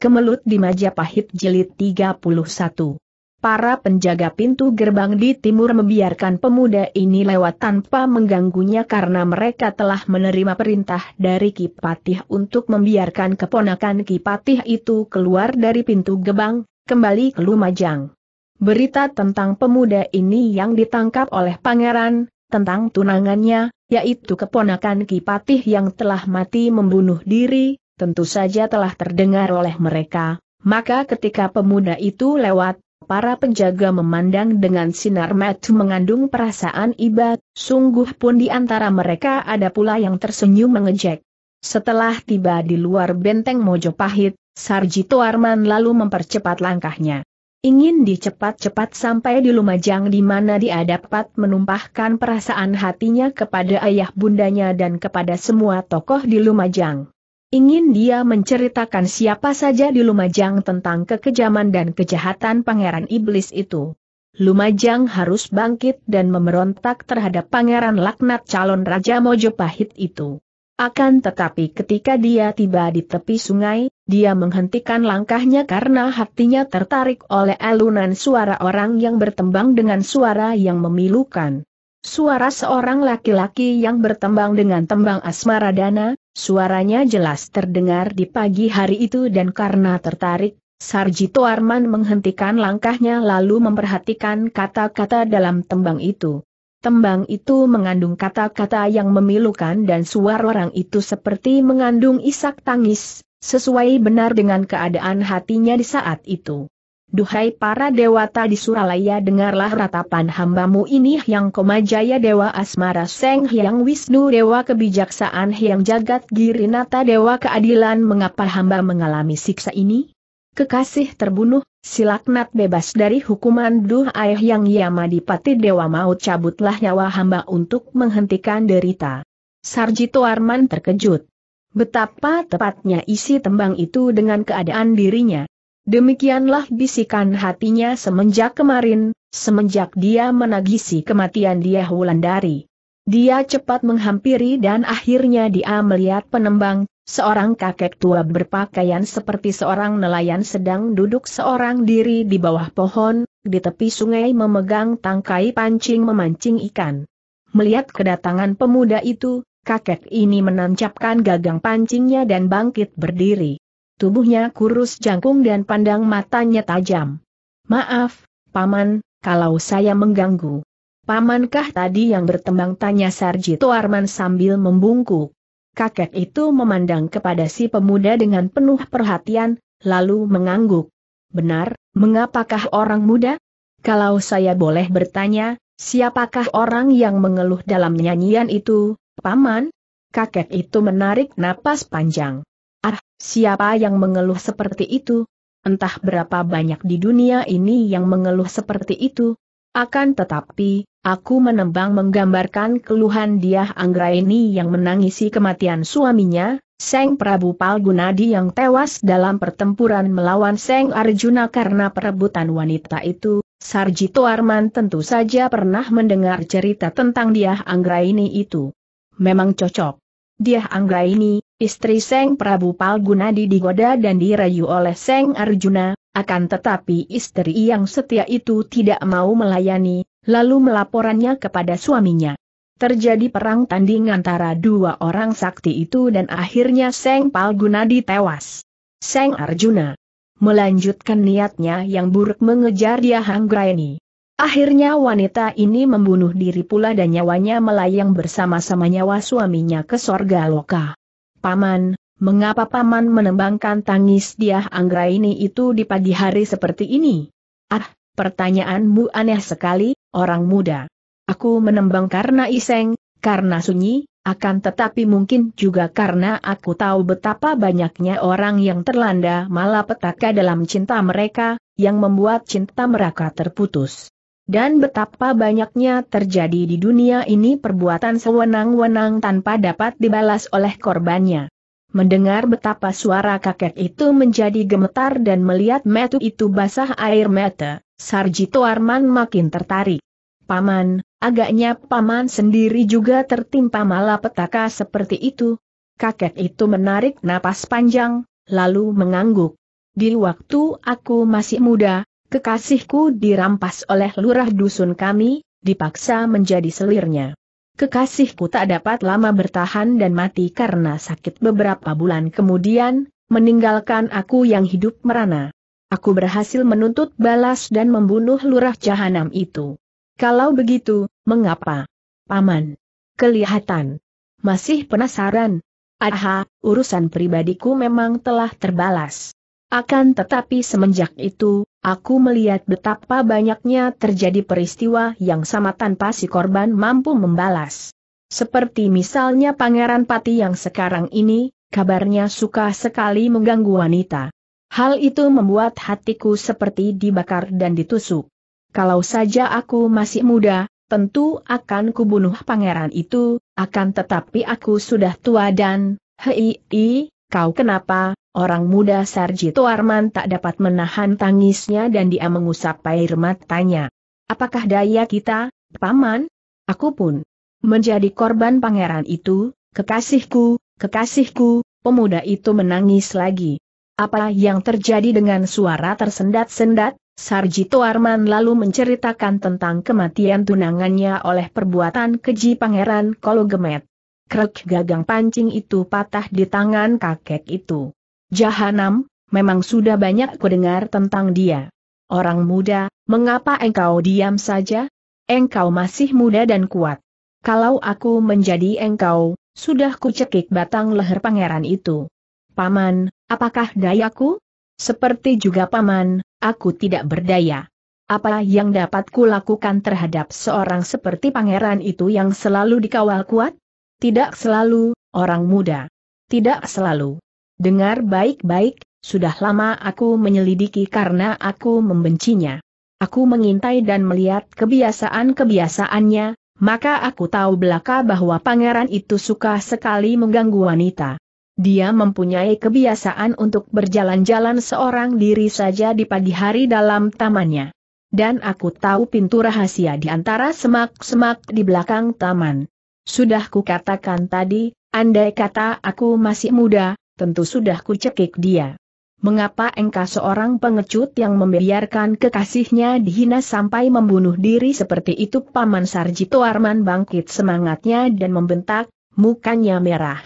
Kemelut di Majapahit Jilid 31. Para penjaga pintu gerbang di timur membiarkan pemuda ini lewat tanpa mengganggunya karena mereka telah menerima perintah dari Kipatih untuk membiarkan keponakan Kipatih itu keluar dari pintu gerbang, kembali ke Lumajang. Berita tentang pemuda ini yang ditangkap oleh pangeran, tentang tunangannya, yaitu keponakan Kipatih yang telah mati membunuh diri, tentu saja telah terdengar oleh mereka, maka ketika pemuda itu lewat, para penjaga memandang dengan sinar mata mengandung perasaan iba, sungguh pun di antara mereka ada pula yang tersenyum mengejek. Setelah tiba di luar benteng Mojopahit, Sarjito Arman lalu mempercepat langkahnya. Ingin dicepat-cepat sampai di Lumajang di mana dia dapat menumpahkan perasaan hatinya kepada ayah bundanya dan kepada semua tokoh di Lumajang. Ingin dia menceritakan siapa saja di Lumajang tentang kekejaman dan kejahatan pangeran iblis itu. Lumajang harus bangkit dan memberontak terhadap pangeran laknat calon Raja Mojopahit itu. Akan tetapi ketika dia tiba di tepi sungai, dia menghentikan langkahnya karena hatinya tertarik oleh alunan suara orang yang bertembang dengan suara yang memilukan. Suara seorang laki-laki yang bertembang dengan tembang asmara dana, Suaranya jelas terdengar di pagi hari itu dan karena tertarik, Sarjito Arman menghentikan langkahnya lalu memperhatikan kata-kata dalam tembang itu. Tembang itu mengandung kata-kata yang memilukan dan suara orang itu seperti mengandung isak tangis, sesuai benar dengan keadaan hatinya di saat itu. Duhai para dewata di Suralaya dengarlah ratapan hambamu ini yang komajaya dewa asmara seng yang wisnu dewa Kebijaksaan yang jagat girinata dewa keadilan mengapa hamba mengalami siksa ini? Kekasih terbunuh, silaknat bebas dari hukuman duhai yang yamadipati dewa maut cabutlah nyawa hamba untuk menghentikan derita. Sarjito Arman terkejut. Betapa tepatnya isi tembang itu dengan keadaan dirinya. Demikianlah bisikan hatinya semenjak kemarin, semenjak dia menagisi kematian dia Wulandari. Dia cepat menghampiri dan akhirnya dia melihat penembang, seorang kakek tua berpakaian seperti seorang nelayan sedang duduk seorang diri di bawah pohon, di tepi sungai memegang tangkai pancing memancing ikan. Melihat kedatangan pemuda itu, kakek ini menancapkan gagang pancingnya dan bangkit berdiri. Tubuhnya kurus jangkung dan pandang matanya tajam. Maaf, Paman, kalau saya mengganggu. Pamankah tadi yang bertembang tanya Sarjito Arman sambil membungkuk. Kakek itu memandang kepada si pemuda dengan penuh perhatian, lalu mengangguk. Benar, mengapakah orang muda? Kalau saya boleh bertanya, siapakah orang yang mengeluh dalam nyanyian itu, Paman? Kakek itu menarik napas panjang. Ah, siapa yang mengeluh seperti itu? Entah berapa banyak di dunia ini yang mengeluh seperti itu. Akan tetapi, aku menembang menggambarkan keluhan dia Anggraini yang menangisi kematian suaminya, Seng Prabu Palgunadi yang tewas dalam pertempuran melawan Seng Arjuna karena perebutan wanita itu, Sarjito Arman tentu saja pernah mendengar cerita tentang Diah Anggraini itu. Memang cocok. Diah Anggraini, Istri Seng Prabu Palgunadi digoda dan dirayu oleh Seng Arjuna, akan tetapi istri yang setia itu tidak mau melayani, lalu melaporannya kepada suaminya. Terjadi perang tanding antara dua orang sakti itu dan akhirnya Seng Palguna tewas. Seng Arjuna melanjutkan niatnya yang buruk mengejar dia Hanggraini. Akhirnya wanita ini membunuh diri pula dan nyawanya melayang bersama-sama nyawa suaminya ke sorga loka. Paman, mengapa Paman menembangkan tangis dia ini itu di pagi hari seperti ini? Ah, pertanyaanmu aneh sekali, orang muda. Aku menembang karena iseng, karena sunyi, akan tetapi mungkin juga karena aku tahu betapa banyaknya orang yang terlanda malapetaka dalam cinta mereka, yang membuat cinta mereka terputus. Dan betapa banyaknya terjadi di dunia ini perbuatan sewenang-wenang tanpa dapat dibalas oleh korbannya. Mendengar betapa suara kakek itu menjadi gemetar dan melihat metu itu basah air mata, Sarjito Arman makin tertarik. Paman, agaknya paman sendiri juga tertimpa malapetaka seperti itu. Kakek itu menarik napas panjang, lalu mengangguk. Di waktu aku masih muda, Kekasihku dirampas oleh lurah dusun kami, dipaksa menjadi selirnya. Kekasihku tak dapat lama bertahan dan mati karena sakit beberapa bulan kemudian, meninggalkan aku yang hidup merana. Aku berhasil menuntut balas dan membunuh lurah jahanam itu. Kalau begitu, mengapa? Paman. Kelihatan. Masih penasaran? Aha, urusan pribadiku memang telah terbalas. Akan tetapi semenjak itu, aku melihat betapa banyaknya terjadi peristiwa yang sama tanpa si korban mampu membalas. Seperti misalnya Pangeran Pati yang sekarang ini, kabarnya suka sekali mengganggu wanita. Hal itu membuat hatiku seperti dibakar dan ditusuk. Kalau saja aku masih muda, tentu akan kubunuh pangeran itu, akan tetapi aku sudah tua dan, hei, kau kenapa, Orang muda Sarjito Arman tak dapat menahan tangisnya dan dia mengusap air matanya. Apakah daya kita, Paman? Aku pun menjadi korban pangeran itu, kekasihku, kekasihku, pemuda itu menangis lagi. Apa yang terjadi dengan suara tersendat-sendat? Sarjito Arman lalu menceritakan tentang kematian tunangannya oleh perbuatan keji pangeran Kologemet. Krek gagang pancing itu patah di tangan kakek itu. Jahanam, memang sudah banyak kudengar tentang dia. Orang muda, mengapa engkau diam saja? Engkau masih muda dan kuat. Kalau aku menjadi engkau, sudah kucekik batang leher pangeran itu. Paman, apakah dayaku? Seperti juga paman, aku tidak berdaya. Apa yang dapat kulakukan terhadap seorang seperti pangeran itu yang selalu dikawal kuat? Tidak selalu, orang muda. Tidak selalu. Dengar baik-baik, sudah lama aku menyelidiki karena aku membencinya. Aku mengintai dan melihat kebiasaan-kebiasaannya, maka aku tahu belaka bahwa pangeran itu suka sekali mengganggu wanita. Dia mempunyai kebiasaan untuk berjalan-jalan seorang diri saja di pagi hari dalam tamannya. Dan aku tahu pintu rahasia di antara semak-semak di belakang taman. Sudah kukatakan tadi, andai kata aku masih muda, tentu sudah kucekik dia. Mengapa engkau seorang pengecut yang membiarkan kekasihnya dihina sampai membunuh diri seperti itu Paman Sarjito Arman bangkit semangatnya dan membentak, mukanya merah.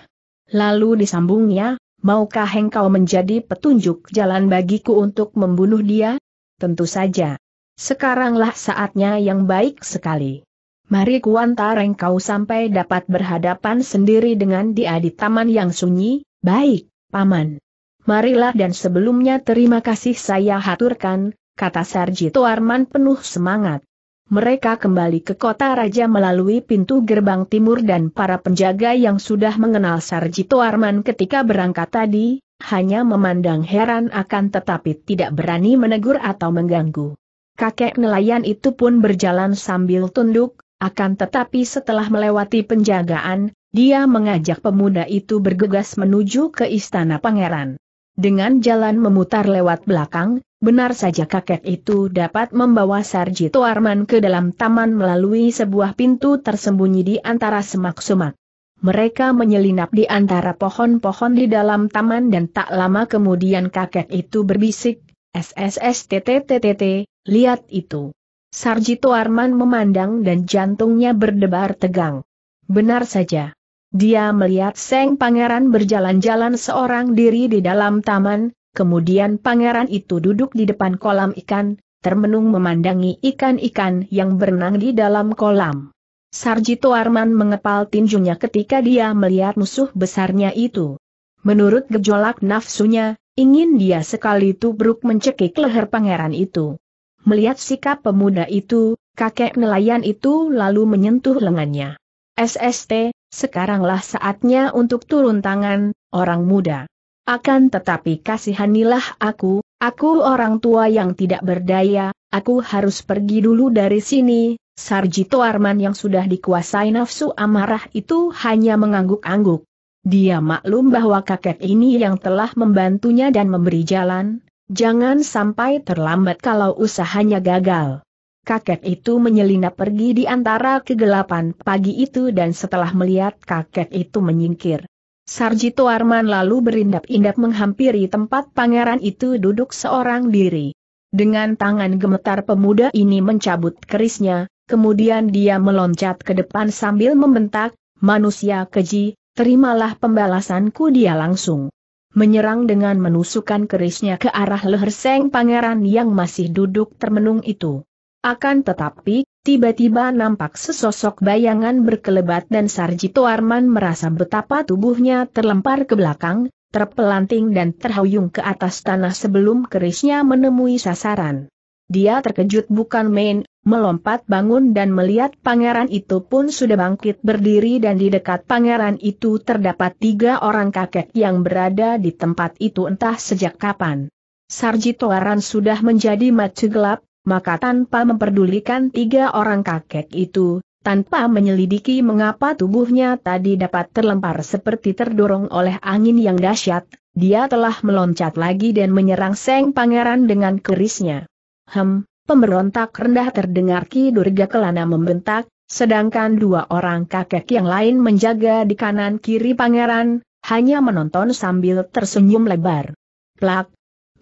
Lalu disambungnya, maukah engkau menjadi petunjuk jalan bagiku untuk membunuh dia? Tentu saja. Sekaranglah saatnya yang baik sekali. Mari kuantar engkau sampai dapat berhadapan sendiri dengan dia di taman yang sunyi, Baik, Paman. Marilah dan sebelumnya terima kasih saya haturkan, kata Sarjito Arman penuh semangat. Mereka kembali ke kota raja melalui pintu gerbang timur dan para penjaga yang sudah mengenal Sarjito Arman ketika berangkat tadi, hanya memandang heran akan tetapi tidak berani menegur atau mengganggu. Kakek nelayan itu pun berjalan sambil tunduk, akan tetapi setelah melewati penjagaan, dia mengajak pemuda itu bergegas menuju ke istana pangeran. Dengan jalan memutar lewat belakang, benar saja kakek itu dapat membawa Sarjito Arman ke dalam taman melalui sebuah pintu tersembunyi di antara semak-semak. Mereka menyelinap di antara pohon-pohon di dalam taman dan tak lama kemudian kakek itu berbisik, SSSTTTTT, lihat itu. Sarjito Arman memandang dan jantungnya berdebar tegang. Benar saja. Dia melihat Seng Pangeran berjalan-jalan seorang diri di dalam taman, kemudian pangeran itu duduk di depan kolam ikan, termenung memandangi ikan-ikan yang berenang di dalam kolam. Sarjito Arman mengepal tinjunya ketika dia melihat musuh besarnya itu. Menurut gejolak nafsunya, ingin dia sekali tubruk mencekik leher pangeran itu. Melihat sikap pemuda itu, kakek nelayan itu lalu menyentuh lengannya. SST, Sekaranglah saatnya untuk turun tangan, orang muda. Akan tetapi kasihanilah aku, aku orang tua yang tidak berdaya, aku harus pergi dulu dari sini. Sarjito Arman yang sudah dikuasai nafsu amarah itu hanya mengangguk-angguk. Dia maklum bahwa kakek ini yang telah membantunya dan memberi jalan, jangan sampai terlambat kalau usahanya gagal kakek itu menyelinap pergi di antara kegelapan pagi itu dan setelah melihat kakek itu menyingkir. Sarjito Arman lalu berindap-indap menghampiri tempat pangeran itu duduk seorang diri. Dengan tangan gemetar pemuda ini mencabut kerisnya, kemudian dia meloncat ke depan sambil membentak, manusia keji, terimalah pembalasanku dia langsung menyerang dengan menusukan kerisnya ke arah leher Seng Pangeran yang masih duduk termenung itu. Akan tetapi, tiba-tiba nampak sesosok bayangan berkelebat dan Sarjito Arman merasa betapa tubuhnya terlempar ke belakang, terpelanting dan terhuyung ke atas tanah sebelum kerisnya menemui sasaran. Dia terkejut bukan main, melompat bangun dan melihat pangeran itu pun sudah bangkit berdiri dan di dekat pangeran itu terdapat tiga orang kakek yang berada di tempat itu entah sejak kapan. Sarjito Aran sudah menjadi mata gelap, maka tanpa memperdulikan tiga orang kakek itu, tanpa menyelidiki mengapa tubuhnya tadi dapat terlempar seperti terdorong oleh angin yang dahsyat, dia telah meloncat lagi dan menyerang Seng Pangeran dengan kerisnya. Hem, pemberontak rendah terdengar Ki Durga Kelana membentak, sedangkan dua orang kakek yang lain menjaga di kanan kiri pangeran, hanya menonton sambil tersenyum lebar. Plak,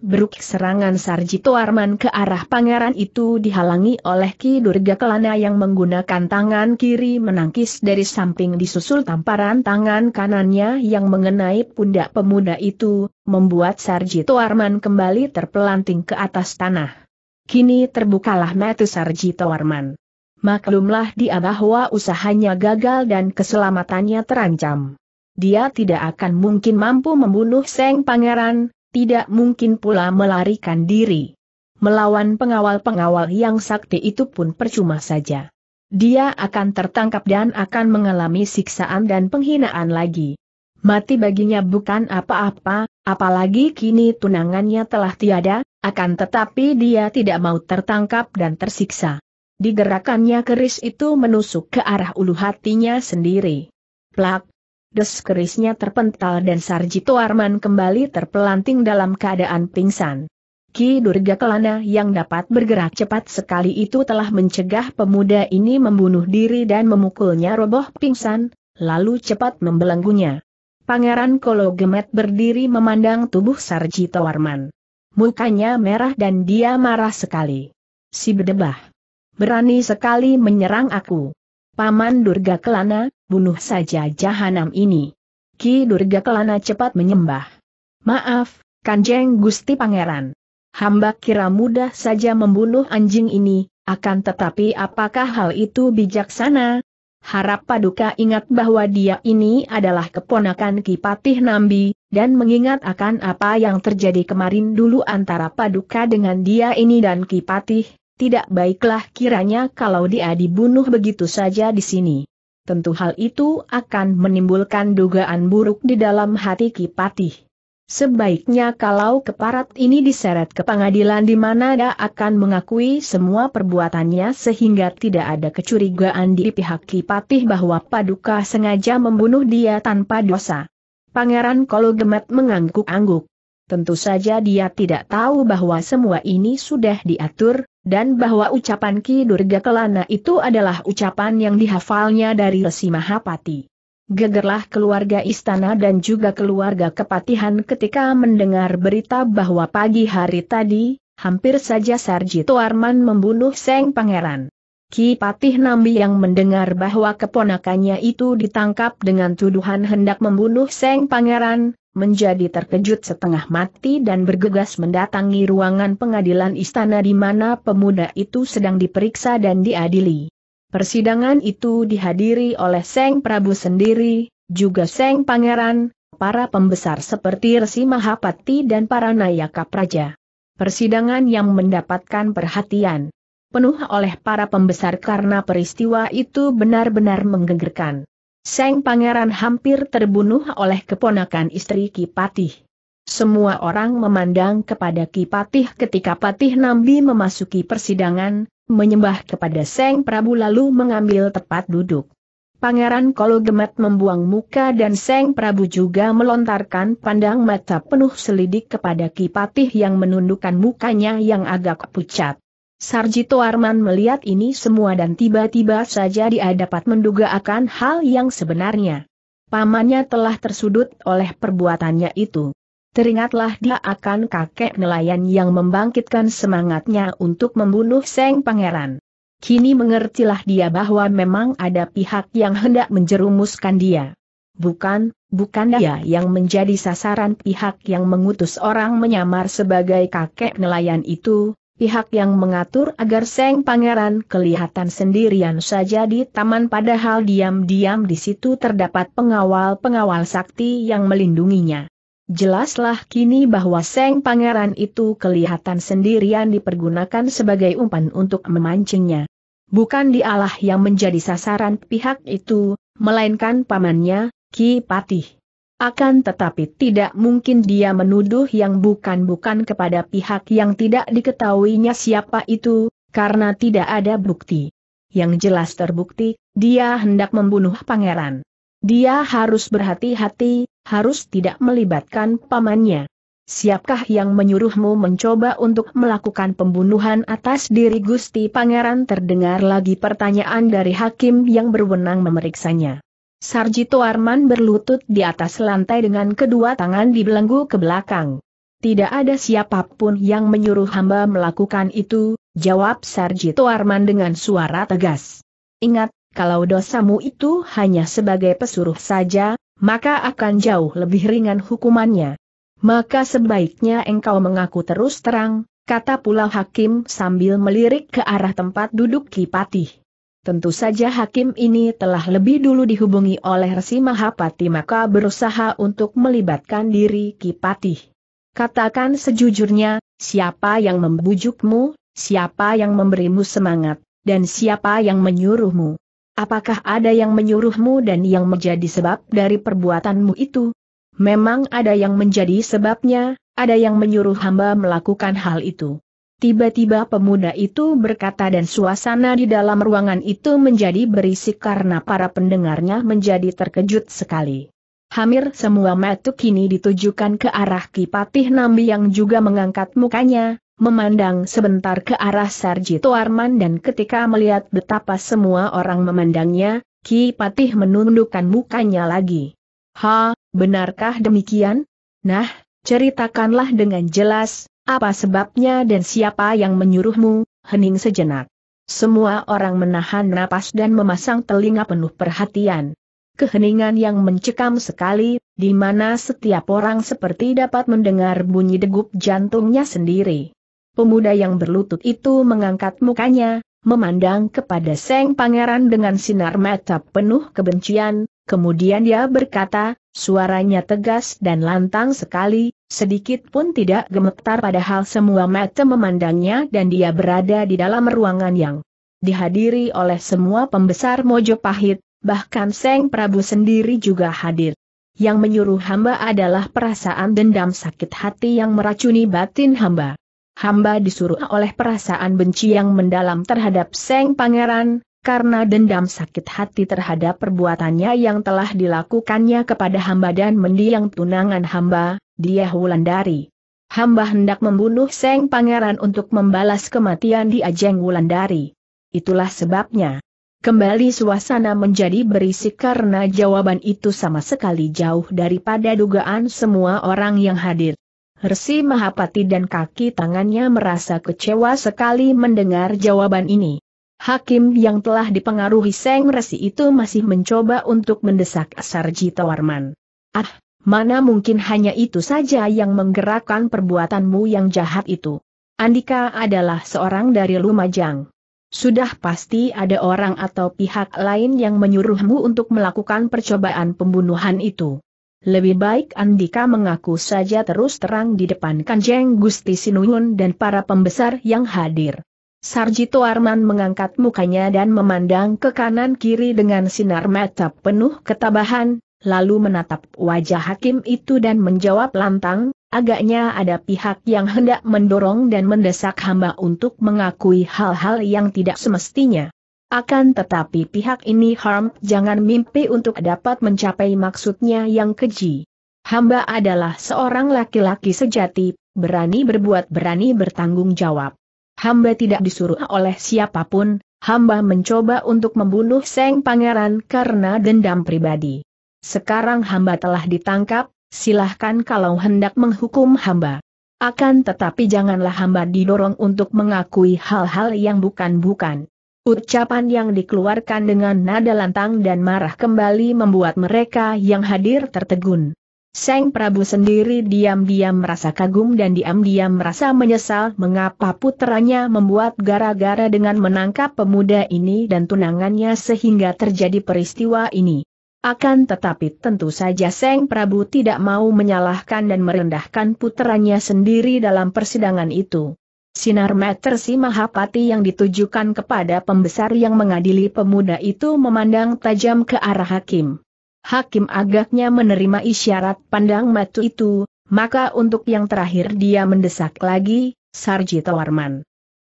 Beruk serangan Sarjito Arman ke arah pangeran itu dihalangi oleh Ki Durga Kelana yang menggunakan tangan kiri menangkis dari samping disusul tamparan tangan kanannya yang mengenai pundak pemuda itu, membuat Sarjito Arman kembali terpelanting ke atas tanah. Kini terbukalah mata Sarjito Arman. Maklumlah dia bahwa usahanya gagal dan keselamatannya terancam. Dia tidak akan mungkin mampu membunuh Seng Pangeran, tidak mungkin pula melarikan diri. Melawan pengawal-pengawal yang sakti itu pun percuma saja. Dia akan tertangkap dan akan mengalami siksaan dan penghinaan lagi. Mati baginya bukan apa-apa, apalagi kini tunangannya telah tiada, akan tetapi dia tidak mau tertangkap dan tersiksa. Digerakannya keris itu menusuk ke arah ulu hatinya sendiri. Plak, des kerisnya terpental dan Sarjito Arman kembali terpelanting dalam keadaan pingsan. Ki Durga Kelana yang dapat bergerak cepat sekali itu telah mencegah pemuda ini membunuh diri dan memukulnya roboh pingsan, lalu cepat membelenggunya. Pangeran Kolo Gemet berdiri memandang tubuh Sarjito Arman. Mukanya merah dan dia marah sekali. Si bedebah. Berani sekali menyerang aku. Paman Durga Kelana, bunuh saja jahanam ini. Ki Durga Kelana cepat menyembah. Maaf, Kanjeng Gusti Pangeran. Hamba kira mudah saja membunuh anjing ini, akan tetapi apakah hal itu bijaksana? Harap Paduka ingat bahwa dia ini adalah keponakan Kipatih Nambi, dan mengingat akan apa yang terjadi kemarin dulu antara Paduka dengan dia ini dan Kipatih, tidak baiklah kiranya kalau dia dibunuh begitu saja di sini tentu hal itu akan menimbulkan dugaan buruk di dalam hati Kipatih. Sebaiknya kalau keparat ini diseret ke pengadilan di mana dia akan mengakui semua perbuatannya sehingga tidak ada kecurigaan di pihak Kipatih bahwa Paduka sengaja membunuh dia tanpa dosa. Pangeran Kologemet mengangguk-angguk. Tentu saja dia tidak tahu bahwa semua ini sudah diatur, dan bahwa ucapan Ki Durga Kelana itu adalah ucapan yang dihafalnya dari Resi Mahapati. Gegerlah keluarga istana dan juga keluarga kepatihan ketika mendengar berita bahwa pagi hari tadi, hampir saja Sarjito Arman membunuh Seng Pangeran. Ki Patih Nambi yang mendengar bahwa keponakannya itu ditangkap dengan tuduhan hendak membunuh Seng Pangeran, menjadi terkejut setengah mati dan bergegas mendatangi ruangan pengadilan istana di mana pemuda itu sedang diperiksa dan diadili. Persidangan itu dihadiri oleh Seng Prabu sendiri, juga Seng Pangeran, para pembesar seperti Resi Mahapati dan para Nayaka Praja. Persidangan yang mendapatkan perhatian penuh oleh para pembesar karena peristiwa itu benar-benar menggegerkan. Seng Pangeran hampir terbunuh oleh keponakan istri Kipatih. Semua orang memandang kepada Kipatih ketika Patih Nambi memasuki persidangan, menyembah kepada Seng Prabu lalu mengambil tepat duduk. Pangeran Kolo Gemet membuang muka dan Seng Prabu juga melontarkan pandang mata penuh selidik kepada Kipatih yang menundukkan mukanya yang agak pucat. Sarjito Arman melihat ini semua dan tiba-tiba saja dia dapat menduga akan hal yang sebenarnya. Pamannya telah tersudut oleh perbuatannya itu. Teringatlah dia akan kakek nelayan yang membangkitkan semangatnya untuk membunuh Seng Pangeran. Kini mengertilah dia bahwa memang ada pihak yang hendak menjerumuskan dia. Bukan, bukan dia yang menjadi sasaran pihak yang mengutus orang menyamar sebagai kakek nelayan itu, pihak yang mengatur agar Seng Pangeran kelihatan sendirian saja di taman padahal diam-diam di situ terdapat pengawal-pengawal sakti yang melindunginya. Jelaslah kini bahwa Seng Pangeran itu kelihatan sendirian dipergunakan sebagai umpan untuk memancingnya. Bukan dialah yang menjadi sasaran pihak itu, melainkan pamannya, Ki Patih. Akan tetapi tidak mungkin dia menuduh yang bukan-bukan kepada pihak yang tidak diketahuinya siapa itu, karena tidak ada bukti. Yang jelas terbukti, dia hendak membunuh pangeran. Dia harus berhati-hati, harus tidak melibatkan pamannya. Siapkah yang menyuruhmu mencoba untuk melakukan pembunuhan atas diri Gusti Pangeran terdengar lagi pertanyaan dari hakim yang berwenang memeriksanya. Sarjito Arman berlutut di atas lantai dengan kedua tangan dibelenggu ke belakang. Tidak ada siapapun yang menyuruh hamba melakukan itu, jawab Sarjito Arman dengan suara tegas. Ingat, kalau dosamu itu hanya sebagai pesuruh saja, maka akan jauh lebih ringan hukumannya. Maka sebaiknya engkau mengaku terus terang, kata pula hakim sambil melirik ke arah tempat duduk Kipatih. Tentu saja hakim ini telah lebih dulu dihubungi oleh Resi Mahapati maka berusaha untuk melibatkan diri Kipatih. Katakan sejujurnya, siapa yang membujukmu, siapa yang memberimu semangat, dan siapa yang menyuruhmu. Apakah ada yang menyuruhmu dan yang menjadi sebab dari perbuatanmu itu? Memang ada yang menjadi sebabnya, ada yang menyuruh hamba melakukan hal itu. Tiba-tiba pemuda itu berkata dan suasana di dalam ruangan itu menjadi berisik karena para pendengarnya menjadi terkejut sekali. Hamir semua mata kini ditujukan ke arah Kipatih Nambi yang juga mengangkat mukanya, memandang sebentar ke arah Sarjito Arman dan ketika melihat betapa semua orang memandangnya, Kipatih menundukkan mukanya lagi. Ha, benarkah demikian? Nah, ceritakanlah dengan jelas, apa sebabnya dan siapa yang menyuruhmu, hening sejenak. Semua orang menahan napas dan memasang telinga penuh perhatian. Keheningan yang mencekam sekali, di mana setiap orang seperti dapat mendengar bunyi degup jantungnya sendiri. Pemuda yang berlutut itu mengangkat mukanya, memandang kepada Seng Pangeran dengan sinar mata penuh kebencian, kemudian dia berkata, suaranya tegas dan lantang sekali, sedikit pun tidak gemetar padahal semua mata memandangnya dan dia berada di dalam ruangan yang dihadiri oleh semua pembesar Mojo Pahit bahkan Seng Prabu sendiri juga hadir. Yang menyuruh hamba adalah perasaan dendam sakit hati yang meracuni batin hamba. Hamba disuruh oleh perasaan benci yang mendalam terhadap Seng Pangeran, karena dendam sakit hati terhadap perbuatannya yang telah dilakukannya kepada hamba dan mendiang tunangan hamba, dia Wulandari. Hamba hendak membunuh Seng Pangeran untuk membalas kematian di Ajeng Wulandari. Itulah sebabnya. Kembali suasana menjadi berisik karena jawaban itu sama sekali jauh daripada dugaan semua orang yang hadir. Resi Mahapati dan kaki tangannya merasa kecewa sekali mendengar jawaban ini. Hakim yang telah dipengaruhi Seng Resi itu masih mencoba untuk mendesak Sarjito Warman. Ah, Mana mungkin hanya itu saja yang menggerakkan perbuatanmu yang jahat itu. Andika adalah seorang dari Lumajang. Sudah pasti ada orang atau pihak lain yang menyuruhmu untuk melakukan percobaan pembunuhan itu. Lebih baik Andika mengaku saja terus terang di depan Kanjeng Gusti Sinuyun dan para pembesar yang hadir. Sarjito Arman mengangkat mukanya dan memandang ke kanan kiri dengan sinar mata penuh ketabahan, lalu menatap wajah hakim itu dan menjawab lantang, agaknya ada pihak yang hendak mendorong dan mendesak hamba untuk mengakui hal-hal yang tidak semestinya. Akan tetapi pihak ini harm jangan mimpi untuk dapat mencapai maksudnya yang keji. Hamba adalah seorang laki-laki sejati, berani berbuat berani bertanggung jawab. Hamba tidak disuruh oleh siapapun, hamba mencoba untuk membunuh Seng Pangeran karena dendam pribadi. Sekarang hamba telah ditangkap, silahkan kalau hendak menghukum hamba. Akan tetapi janganlah hamba didorong untuk mengakui hal-hal yang bukan-bukan. Ucapan yang dikeluarkan dengan nada lantang dan marah kembali membuat mereka yang hadir tertegun. Seng Prabu sendiri diam-diam merasa kagum dan diam-diam merasa menyesal mengapa putranya membuat gara-gara dengan menangkap pemuda ini dan tunangannya sehingga terjadi peristiwa ini. Akan tetapi tentu saja Seng Prabu tidak mau menyalahkan dan merendahkan putranya sendiri dalam persidangan itu. Sinar meter si Mahapati yang ditujukan kepada pembesar yang mengadili pemuda itu memandang tajam ke arah hakim. Hakim agaknya menerima isyarat pandang metu itu, maka untuk yang terakhir dia mendesak lagi, Sarjito Warman.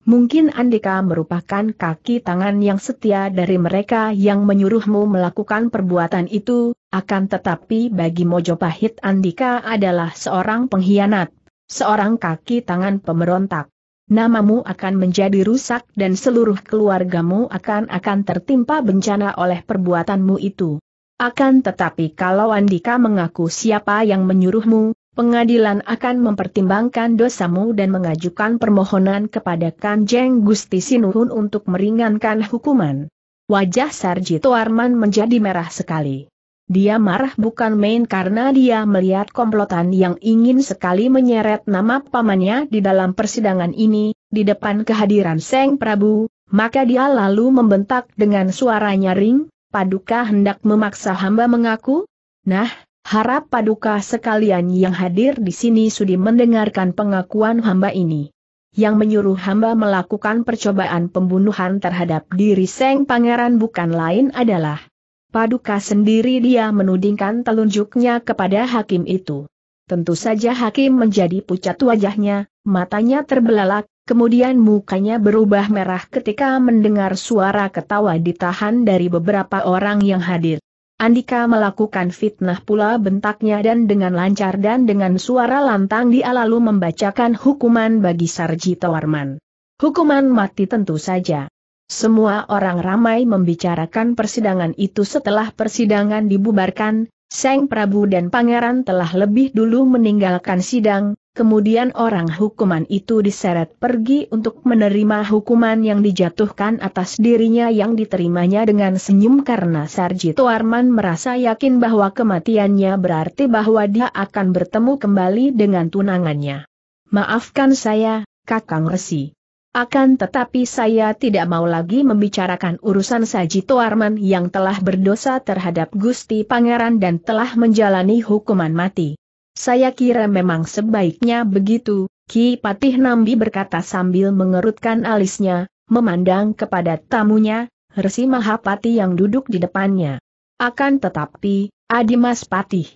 Mungkin Andika merupakan kaki tangan yang setia dari mereka yang menyuruhmu melakukan perbuatan itu, akan tetapi bagi Mojopahit Andika adalah seorang pengkhianat, seorang kaki tangan pemberontak. Namamu akan menjadi rusak dan seluruh keluargamu akan akan tertimpa bencana oleh perbuatanmu itu. Akan tetapi kalau Andika mengaku siapa yang menyuruhmu, pengadilan akan mempertimbangkan dosamu dan mengajukan permohonan kepada Kanjeng Gusti Sinuhun untuk meringankan hukuman. Wajah Sarjito Arman menjadi merah sekali. Dia marah bukan main karena dia melihat komplotan yang ingin sekali menyeret nama pamannya di dalam persidangan ini, di depan kehadiran Seng Prabu, maka dia lalu membentak dengan suara nyaring, Paduka hendak memaksa hamba mengaku? Nah, Harap paduka sekalian yang hadir di sini sudi mendengarkan pengakuan hamba ini. Yang menyuruh hamba melakukan percobaan pembunuhan terhadap diri Seng Pangeran bukan lain adalah Paduka sendiri dia menudingkan telunjuknya kepada hakim itu. Tentu saja hakim menjadi pucat wajahnya, matanya terbelalak, kemudian mukanya berubah merah ketika mendengar suara ketawa ditahan dari beberapa orang yang hadir. Andika melakukan fitnah pula bentaknya dan dengan lancar dan dengan suara lantang dia lalu membacakan hukuman bagi Sarjito Warman. Hukuman mati tentu saja. Semua orang ramai membicarakan persidangan itu setelah persidangan dibubarkan, Seng Prabu dan Pangeran telah lebih dulu meninggalkan sidang, kemudian orang hukuman itu diseret pergi untuk menerima hukuman yang dijatuhkan atas dirinya yang diterimanya dengan senyum karena Sarjito Arman merasa yakin bahwa kematiannya berarti bahwa dia akan bertemu kembali dengan tunangannya. Maafkan saya, Kakang Resi. Akan tetapi saya tidak mau lagi membicarakan urusan Sajito Arman yang telah berdosa terhadap Gusti Pangeran dan telah menjalani hukuman mati. Saya kira memang sebaiknya begitu, Ki Patih Nambi berkata sambil mengerutkan alisnya, memandang kepada tamunya, Resi Mahapati yang duduk di depannya. Akan tetapi, Adimas Patih.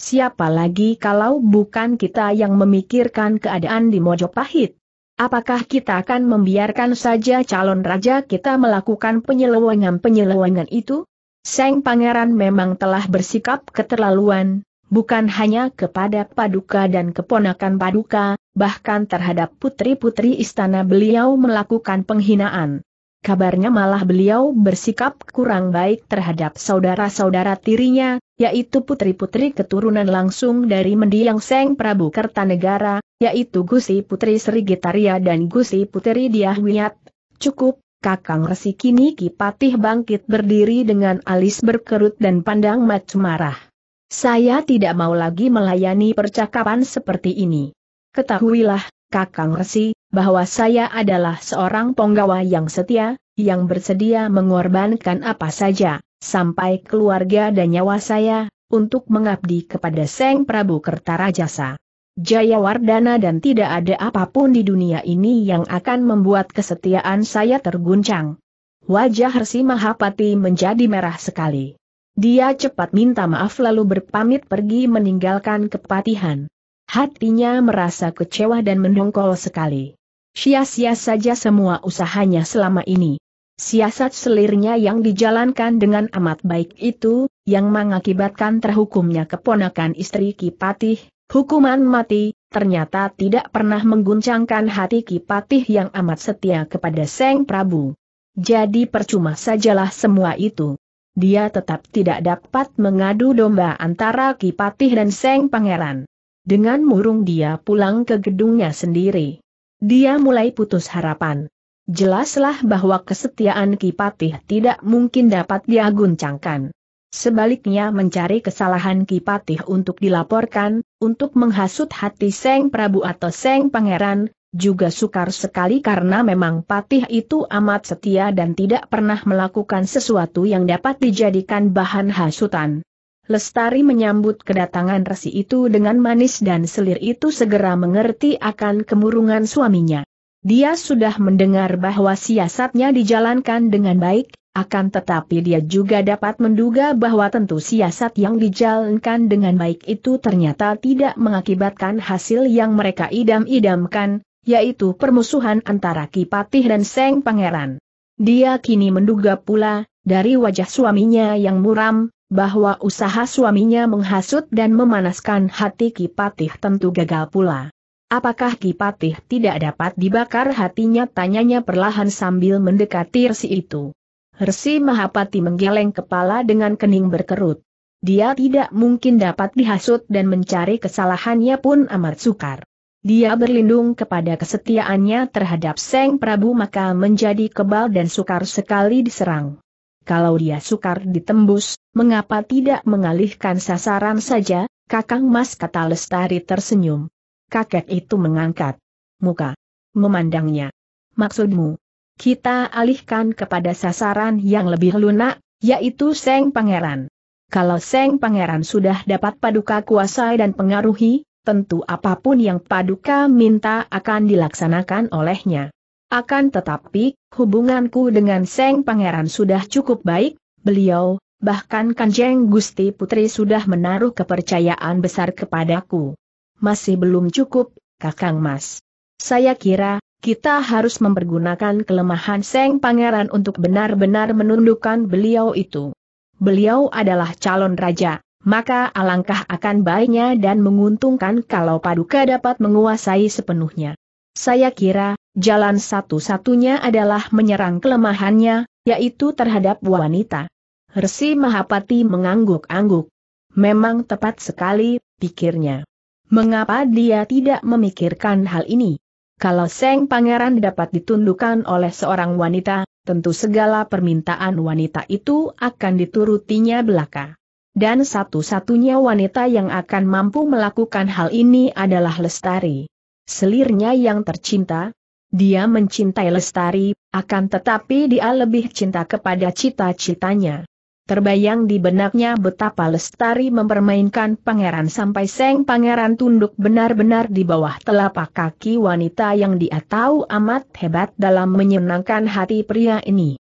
Siapa lagi kalau bukan kita yang memikirkan keadaan di Mojopahit? Apakah kita akan membiarkan saja calon raja kita melakukan penyelewengan-penyelewengan itu? Seng Pangeran memang telah bersikap keterlaluan, bukan hanya kepada paduka dan keponakan paduka, bahkan terhadap putri-putri istana beliau melakukan penghinaan. Kabarnya malah beliau bersikap kurang baik terhadap saudara-saudara tirinya, yaitu putri-putri keturunan langsung dari mendiang Seng Prabu Kertanegara, yaitu Gusi Putri Sri Gitaria dan Gusi Putri Diahwiat. Cukup, Kakang Resi kini Kipatih bangkit berdiri dengan alis berkerut dan pandang macu marah. Saya tidak mau lagi melayani percakapan seperti ini. Ketahuilah, Kakang Resi, bahwa saya adalah seorang penggawa yang setia, yang bersedia mengorbankan apa saja, sampai keluarga dan nyawa saya, untuk mengabdi kepada Seng Prabu Kertarajasa. Jaya Wardana dan tidak ada apapun di dunia ini yang akan membuat kesetiaan saya terguncang. Wajah Resi Mahapati menjadi merah sekali. Dia cepat minta maaf lalu berpamit pergi meninggalkan kepatihan. Hatinya merasa kecewa dan mendongkol sekali. Sia-sia saja semua usahanya selama ini. Siasat selirnya yang dijalankan dengan amat baik itu, yang mengakibatkan terhukumnya keponakan istri Kipatih, hukuman mati, ternyata tidak pernah mengguncangkan hati Kipatih yang amat setia kepada Seng Prabu. Jadi percuma sajalah semua itu dia tetap tidak dapat mengadu domba antara Kipatih dan Seng Pangeran. Dengan murung dia pulang ke gedungnya sendiri. Dia mulai putus harapan. Jelaslah bahwa kesetiaan Kipatih tidak mungkin dapat diaguncangkan. Sebaliknya mencari kesalahan Kipatih untuk dilaporkan, untuk menghasut hati Seng Prabu atau Seng Pangeran, juga sukar sekali karena memang patih itu amat setia dan tidak pernah melakukan sesuatu yang dapat dijadikan bahan hasutan. Lestari menyambut kedatangan resi itu dengan manis dan selir itu segera mengerti akan kemurungan suaminya. Dia sudah mendengar bahwa siasatnya dijalankan dengan baik, akan tetapi dia juga dapat menduga bahwa tentu siasat yang dijalankan dengan baik itu ternyata tidak mengakibatkan hasil yang mereka idam-idamkan, yaitu permusuhan antara Kipatih dan Seng Pangeran. Dia kini menduga pula, dari wajah suaminya yang muram, bahwa usaha suaminya menghasut dan memanaskan hati Kipatih tentu gagal pula. Apakah Kipatih tidak dapat dibakar hatinya tanyanya perlahan sambil mendekati resi itu. Resi Mahapati menggeleng kepala dengan kening berkerut. Dia tidak mungkin dapat dihasut dan mencari kesalahannya pun amat sukar dia berlindung kepada kesetiaannya terhadap Seng Prabu maka menjadi kebal dan sukar sekali diserang. Kalau dia sukar ditembus, mengapa tidak mengalihkan sasaran saja, Kakang Mas kata Lestari tersenyum. Kakek itu mengangkat muka, memandangnya. Maksudmu, kita alihkan kepada sasaran yang lebih lunak, yaitu Seng Pangeran. Kalau Seng Pangeran sudah dapat paduka kuasai dan pengaruhi, tentu apapun yang Paduka minta akan dilaksanakan olehnya. Akan tetapi, hubunganku dengan Seng Pangeran sudah cukup baik, beliau, bahkan Kanjeng Gusti Putri sudah menaruh kepercayaan besar kepadaku. Masih belum cukup, Kakang Mas. Saya kira, kita harus mempergunakan kelemahan Seng Pangeran untuk benar-benar menundukkan beliau itu. Beliau adalah calon raja maka alangkah akan baiknya dan menguntungkan kalau Paduka dapat menguasai sepenuhnya. Saya kira, jalan satu-satunya adalah menyerang kelemahannya, yaitu terhadap wanita. Resi Mahapati mengangguk-angguk. Memang tepat sekali, pikirnya. Mengapa dia tidak memikirkan hal ini? Kalau Seng Pangeran dapat ditundukkan oleh seorang wanita, tentu segala permintaan wanita itu akan diturutinya belaka dan satu-satunya wanita yang akan mampu melakukan hal ini adalah Lestari. Selirnya yang tercinta, dia mencintai Lestari, akan tetapi dia lebih cinta kepada cita-citanya. Terbayang di benaknya betapa Lestari mempermainkan pangeran sampai seng pangeran tunduk benar-benar di bawah telapak kaki wanita yang dia tahu amat hebat dalam menyenangkan hati pria ini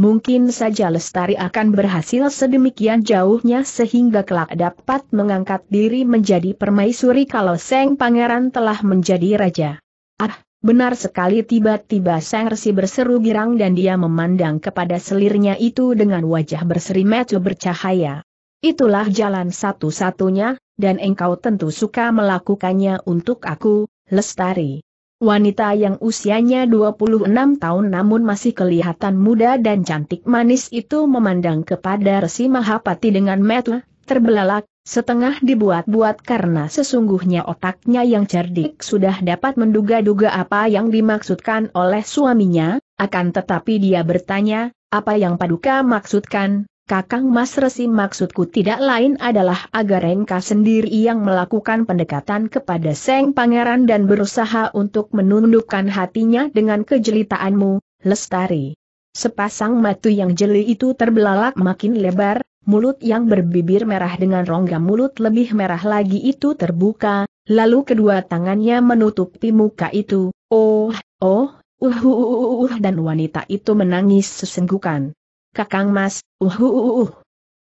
mungkin saja Lestari akan berhasil sedemikian jauhnya sehingga kelak dapat mengangkat diri menjadi permaisuri kalau Seng Pangeran telah menjadi raja. Ah, benar sekali tiba-tiba Seng Resi berseru girang dan dia memandang kepada selirnya itu dengan wajah berseri mata bercahaya. Itulah jalan satu-satunya, dan engkau tentu suka melakukannya untuk aku, Lestari. Wanita yang usianya 26 tahun namun masih kelihatan muda dan cantik manis itu memandang kepada Resi Mahapati dengan metu, terbelalak, setengah dibuat-buat karena sesungguhnya otaknya yang cerdik sudah dapat menduga-duga apa yang dimaksudkan oleh suaminya, akan tetapi dia bertanya, apa yang paduka maksudkan, Kakang Mas Resi maksudku tidak lain adalah agar Engka sendiri yang melakukan pendekatan kepada Seng Pangeran dan berusaha untuk menundukkan hatinya dengan kejelitaanmu, Lestari. Sepasang matu yang jeli itu terbelalak makin lebar, mulut yang berbibir merah dengan rongga mulut lebih merah lagi itu terbuka, lalu kedua tangannya menutupi muka itu, oh, oh, uh, uh, uh, uh, dan wanita itu menangis sesenggukan. Kakang Mas, uhuhuhuh, uh, uh, uh.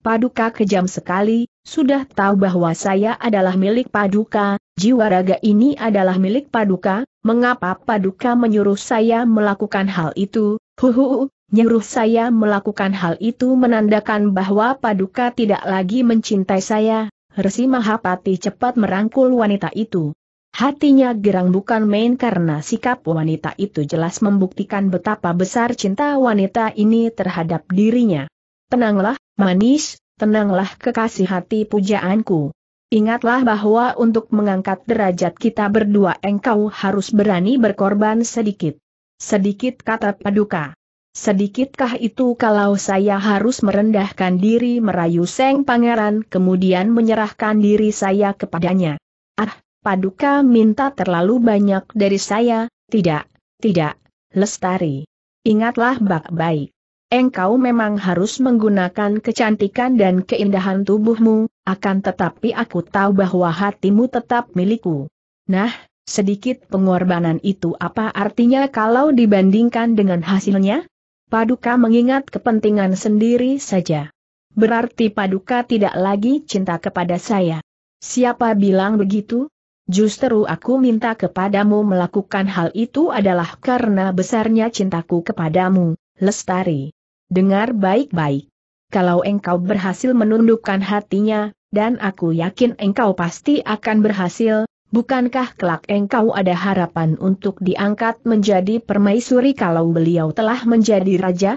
Paduka kejam sekali, sudah tahu bahwa saya adalah milik Paduka, jiwa raga ini adalah milik Paduka, mengapa Paduka menyuruh saya melakukan hal itu, huhuhu, nyuruh saya melakukan hal itu menandakan bahwa Paduka tidak lagi mencintai saya, Resi Mahapati cepat merangkul wanita itu. Hatinya gerang bukan main karena sikap wanita itu jelas membuktikan betapa besar cinta wanita ini terhadap dirinya. Tenanglah, manis, tenanglah kekasih hati pujaanku. Ingatlah bahwa untuk mengangkat derajat kita berdua engkau harus berani berkorban sedikit. Sedikit kata paduka. Sedikitkah itu kalau saya harus merendahkan diri merayu Seng Pangeran kemudian menyerahkan diri saya kepadanya? Ah, Paduka minta terlalu banyak dari saya, tidak, tidak, lestari. Ingatlah baik-baik. Engkau memang harus menggunakan kecantikan dan keindahan tubuhmu, akan tetapi aku tahu bahwa hatimu tetap milikku. Nah, sedikit pengorbanan itu apa artinya kalau dibandingkan dengan hasilnya? Paduka mengingat kepentingan sendiri saja. Berarti Paduka tidak lagi cinta kepada saya. Siapa bilang begitu? Justru aku minta kepadamu melakukan hal itu adalah karena besarnya cintaku kepadamu, Lestari. Dengar baik-baik. Kalau engkau berhasil menundukkan hatinya, dan aku yakin engkau pasti akan berhasil, bukankah kelak engkau ada harapan untuk diangkat menjadi permaisuri kalau beliau telah menjadi raja?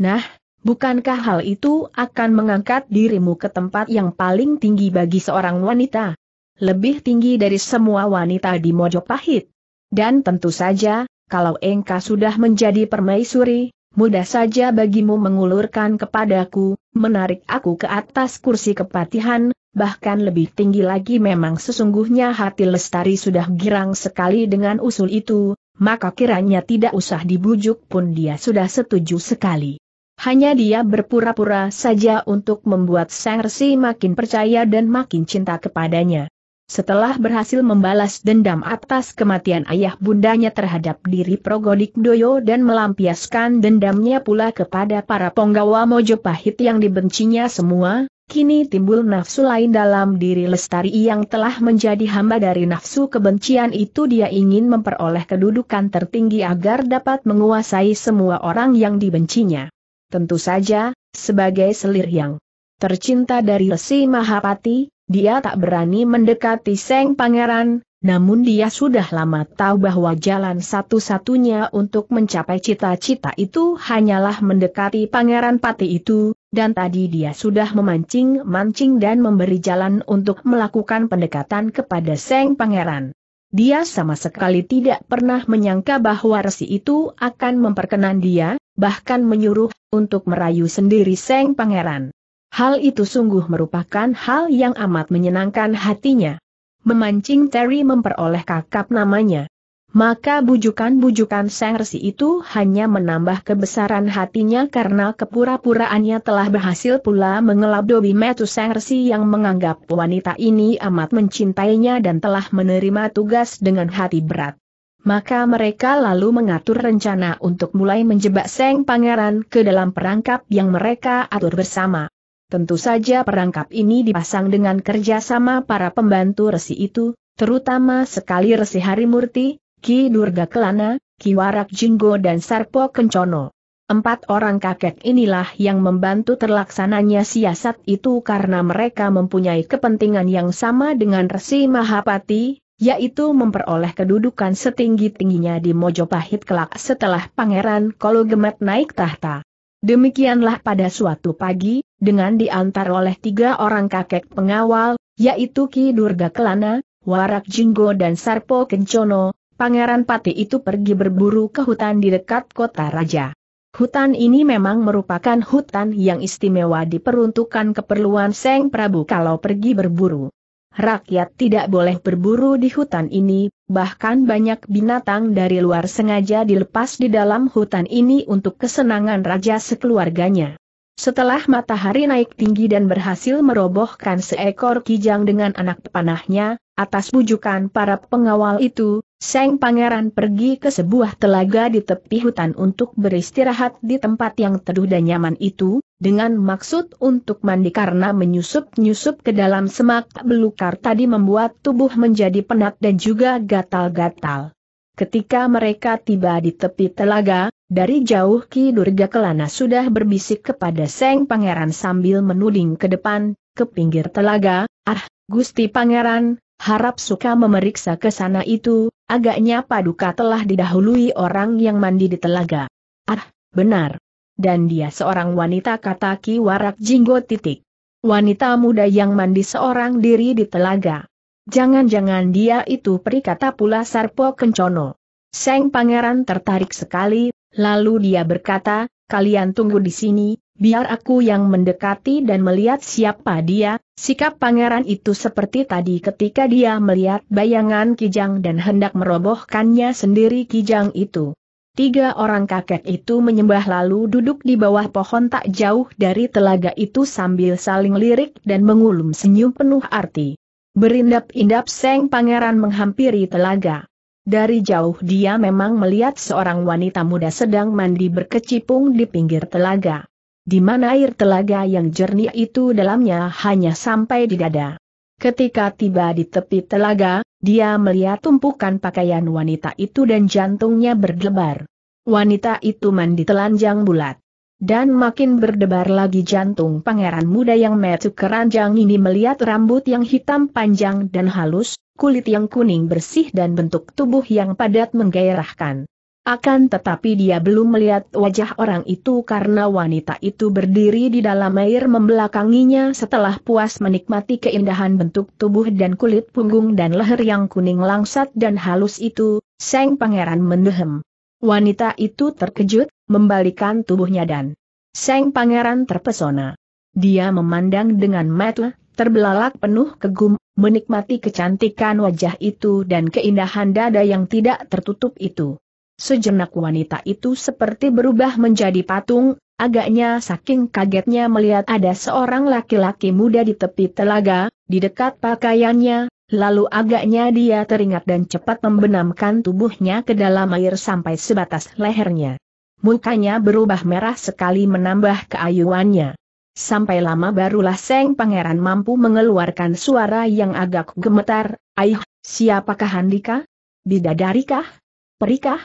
Nah, bukankah hal itu akan mengangkat dirimu ke tempat yang paling tinggi bagi seorang wanita? lebih tinggi dari semua wanita di Mojopahit. Dan tentu saja, kalau engkau sudah menjadi permaisuri, mudah saja bagimu mengulurkan kepadaku, menarik aku ke atas kursi kepatihan, bahkan lebih tinggi lagi memang sesungguhnya hati lestari sudah girang sekali dengan usul itu, maka kiranya tidak usah dibujuk pun dia sudah setuju sekali. Hanya dia berpura-pura saja untuk membuat Sang Resi makin percaya dan makin cinta kepadanya. Setelah berhasil membalas dendam atas kematian ayah bundanya terhadap diri Progodik Doyo dan melampiaskan dendamnya pula kepada para penggawa Mojopahit yang dibencinya semua, kini timbul nafsu lain dalam diri Lestari yang telah menjadi hamba dari nafsu kebencian itu dia ingin memperoleh kedudukan tertinggi agar dapat menguasai semua orang yang dibencinya. Tentu saja, sebagai selir yang tercinta dari Resi Mahapati, dia tak berani mendekati Seng Pangeran, namun dia sudah lama tahu bahwa jalan satu-satunya untuk mencapai cita-cita itu hanyalah mendekati Pangeran Pati itu, dan tadi dia sudah memancing-mancing dan memberi jalan untuk melakukan pendekatan kepada Seng Pangeran. Dia sama sekali tidak pernah menyangka bahwa resi itu akan memperkenan dia, bahkan menyuruh untuk merayu sendiri Seng Pangeran. Hal itu sungguh merupakan hal yang amat menyenangkan hatinya. Memancing Terry memperoleh kakap namanya. Maka bujukan-bujukan sang resi itu hanya menambah kebesaran hatinya karena kepura-puraannya telah berhasil pula mengelab Dobi Metu sang resi yang menganggap wanita ini amat mencintainya dan telah menerima tugas dengan hati berat. Maka mereka lalu mengatur rencana untuk mulai menjebak Seng Pangeran ke dalam perangkap yang mereka atur bersama. Tentu saja perangkap ini dipasang dengan kerjasama para pembantu resi itu, terutama sekali resi Harimurti, Ki Durga Kelana, Ki Warak Jinggo dan Sarpo Kencono. Empat orang kakek inilah yang membantu terlaksananya siasat itu karena mereka mempunyai kepentingan yang sama dengan Resi Mahapati, yaitu memperoleh kedudukan setinggi-tingginya di Mojopahit kelak setelah Pangeran Kologemet naik tahta. Demikianlah pada suatu pagi, dengan diantar oleh tiga orang kakek pengawal, yaitu Ki Durga Kelana, Warak Jinggo dan Sarpo Kencono, Pangeran Pati itu pergi berburu ke hutan di dekat kota raja. Hutan ini memang merupakan hutan yang istimewa diperuntukkan keperluan Seng Prabu kalau pergi berburu. Rakyat tidak boleh berburu di hutan ini, bahkan banyak binatang dari luar sengaja dilepas di dalam hutan ini untuk kesenangan raja sekeluarganya. Setelah matahari naik tinggi dan berhasil merobohkan seekor kijang dengan anak panahnya, atas bujukan para pengawal itu, Seng Pangeran pergi ke sebuah telaga di tepi hutan untuk beristirahat di tempat yang teduh dan nyaman itu, dengan maksud untuk mandi karena menyusup-nyusup ke dalam semak belukar tadi membuat tubuh menjadi penat dan juga gatal-gatal. Ketika mereka tiba di tepi telaga, dari jauh Ki Durga Kelana sudah berbisik kepada Seng Pangeran sambil menuding ke depan, ke pinggir telaga, ah, Gusti Pangeran, harap suka memeriksa ke sana itu, agaknya paduka telah didahului orang yang mandi di telaga. Ah, benar. Dan dia seorang wanita kata Ki Warak Jinggo titik. Wanita muda yang mandi seorang diri di telaga. Jangan-jangan dia itu perikata pula Sarpo Kencono. Seng Pangeran tertarik sekali, Lalu dia berkata, kalian tunggu di sini, biar aku yang mendekati dan melihat siapa dia, sikap pangeran itu seperti tadi ketika dia melihat bayangan Kijang dan hendak merobohkannya sendiri Kijang itu. Tiga orang kakek itu menyembah lalu duduk di bawah pohon tak jauh dari telaga itu sambil saling lirik dan mengulum senyum penuh arti. Berindap-indap Seng Pangeran menghampiri telaga. Dari jauh dia memang melihat seorang wanita muda sedang mandi berkecipung di pinggir telaga. Di mana air telaga yang jernih itu dalamnya hanya sampai di dada. Ketika tiba di tepi telaga, dia melihat tumpukan pakaian wanita itu dan jantungnya berdebar. Wanita itu mandi telanjang bulat. Dan makin berdebar lagi jantung pangeran muda yang metu keranjang ini melihat rambut yang hitam panjang dan halus, kulit yang kuning bersih dan bentuk tubuh yang padat menggairahkan. Akan tetapi dia belum melihat wajah orang itu karena wanita itu berdiri di dalam air membelakanginya setelah puas menikmati keindahan bentuk tubuh dan kulit punggung dan leher yang kuning langsat dan halus itu, Seng Pangeran mendehem. Wanita itu terkejut, membalikan tubuhnya dan Seng Pangeran terpesona. Dia memandang dengan mata terbelalak penuh kegum, menikmati kecantikan wajah itu dan keindahan dada yang tidak tertutup itu. Sejenak wanita itu seperti berubah menjadi patung, agaknya saking kagetnya melihat ada seorang laki-laki muda di tepi telaga, di dekat pakaiannya, lalu agaknya dia teringat dan cepat membenamkan tubuhnya ke dalam air sampai sebatas lehernya. Mukanya berubah merah sekali menambah keayuannya. Sampai lama barulah Seng Pangeran mampu mengeluarkan suara yang agak gemetar, Aih, siapakah Andika? Bidadarikah? Perikah?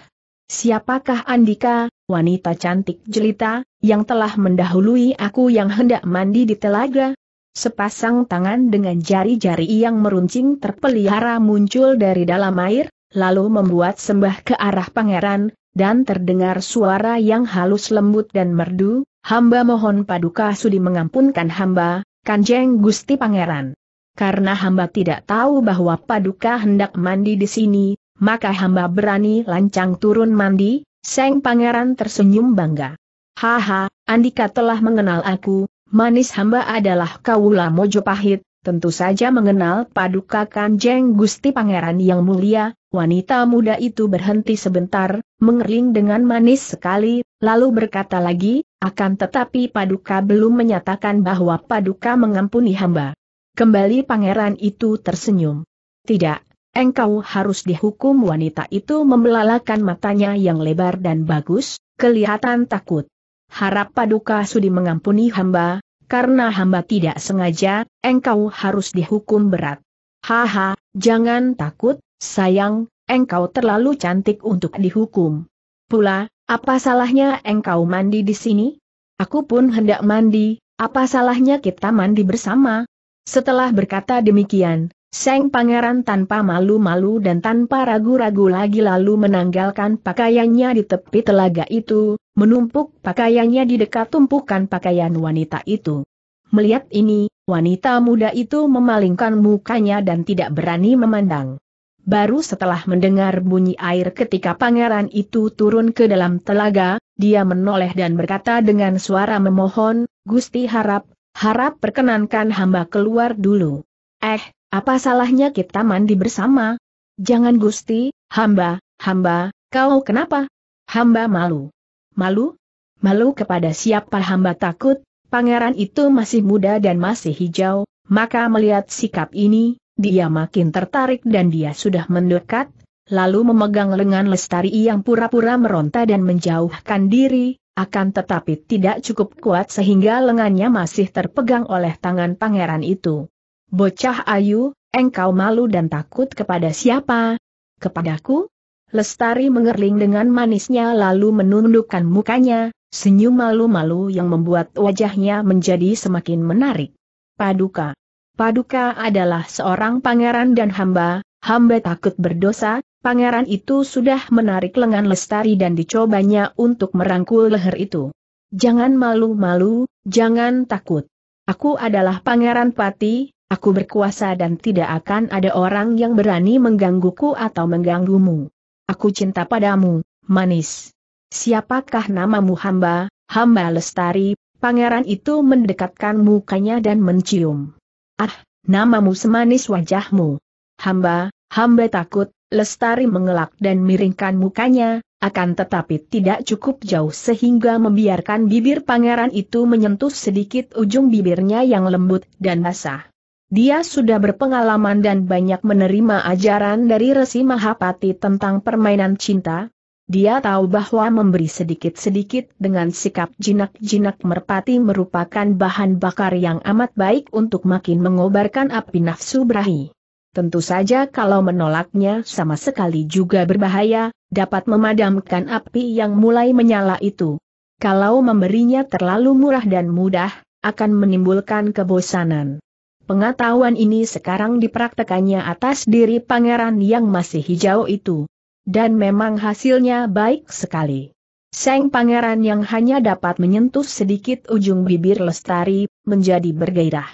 Siapakah Andika, wanita cantik jelita, yang telah mendahului aku yang hendak mandi di telaga? Sepasang tangan dengan jari-jari yang meruncing terpelihara muncul dari dalam air, lalu membuat sembah ke arah pangeran, dan terdengar suara yang halus lembut dan merdu, Hamba mohon paduka sudi mengampunkan hamba, Kanjeng Gusti Pangeran. Karena hamba tidak tahu bahwa paduka hendak mandi di sini, maka hamba berani lancang turun mandi, Seng Pangeran tersenyum bangga. Haha, Andika telah mengenal aku, manis hamba adalah Kaula Pahit. tentu saja mengenal paduka Kanjeng Gusti Pangeran yang mulia, wanita muda itu berhenti sebentar, mengering dengan manis sekali, lalu berkata lagi, akan tetapi Paduka belum menyatakan bahwa Paduka mengampuni hamba. Kembali pangeran itu tersenyum. Tidak, engkau harus dihukum wanita itu membelalakan matanya yang lebar dan bagus, kelihatan takut. Harap Paduka sudi mengampuni hamba, karena hamba tidak sengaja, engkau harus dihukum berat. Haha, jangan takut, sayang, engkau terlalu cantik untuk dihukum. Pula, apa salahnya engkau mandi di sini? Aku pun hendak mandi, apa salahnya kita mandi bersama? Setelah berkata demikian, Seng Pangeran tanpa malu-malu dan tanpa ragu-ragu lagi lalu menanggalkan pakaiannya di tepi telaga itu, menumpuk pakaiannya di dekat tumpukan pakaian wanita itu. Melihat ini, wanita muda itu memalingkan mukanya dan tidak berani memandang. Baru setelah mendengar bunyi air ketika pangeran itu turun ke dalam telaga, dia menoleh dan berkata dengan suara memohon, Gusti harap, harap perkenankan hamba keluar dulu. Eh, apa salahnya kita mandi bersama? Jangan Gusti, hamba, hamba, kau kenapa? Hamba malu. Malu? Malu kepada siapa hamba takut? Pangeran itu masih muda dan masih hijau, maka melihat sikap ini, dia makin tertarik dan dia sudah mendekat, lalu memegang lengan Lestari yang pura-pura meronta dan menjauhkan diri, akan tetapi tidak cukup kuat sehingga lengannya masih terpegang oleh tangan pangeran itu. Bocah Ayu, engkau malu dan takut kepada siapa? Kepadaku? Lestari mengerling dengan manisnya lalu menundukkan mukanya, senyum malu-malu yang membuat wajahnya menjadi semakin menarik. Paduka, Paduka adalah seorang pangeran dan hamba, hamba takut berdosa, pangeran itu sudah menarik lengan lestari dan dicobanya untuk merangkul leher itu. Jangan malu-malu, jangan takut. Aku adalah pangeran pati, aku berkuasa dan tidak akan ada orang yang berani menggangguku atau mengganggumu. Aku cinta padamu, manis. Siapakah namamu hamba, hamba lestari, pangeran itu mendekatkan mukanya dan mencium. Ah, namamu semanis wajahmu. Hamba, hamba takut, Lestari mengelak dan miringkan mukanya, akan tetapi tidak cukup jauh sehingga membiarkan bibir pangeran itu menyentuh sedikit ujung bibirnya yang lembut dan basah. Dia sudah berpengalaman dan banyak menerima ajaran dari Resi Mahapati tentang permainan cinta, dia tahu bahwa memberi sedikit-sedikit dengan sikap jinak-jinak merpati merupakan bahan bakar yang amat baik untuk makin mengobarkan api nafsu berahi. Tentu saja kalau menolaknya sama sekali juga berbahaya, dapat memadamkan api yang mulai menyala itu. Kalau memberinya terlalu murah dan mudah, akan menimbulkan kebosanan. Pengetahuan ini sekarang dipraktekannya atas diri pangeran yang masih hijau itu. Dan memang hasilnya baik sekali. Seng pangeran yang hanya dapat menyentuh sedikit ujung bibir lestari, menjadi bergairah.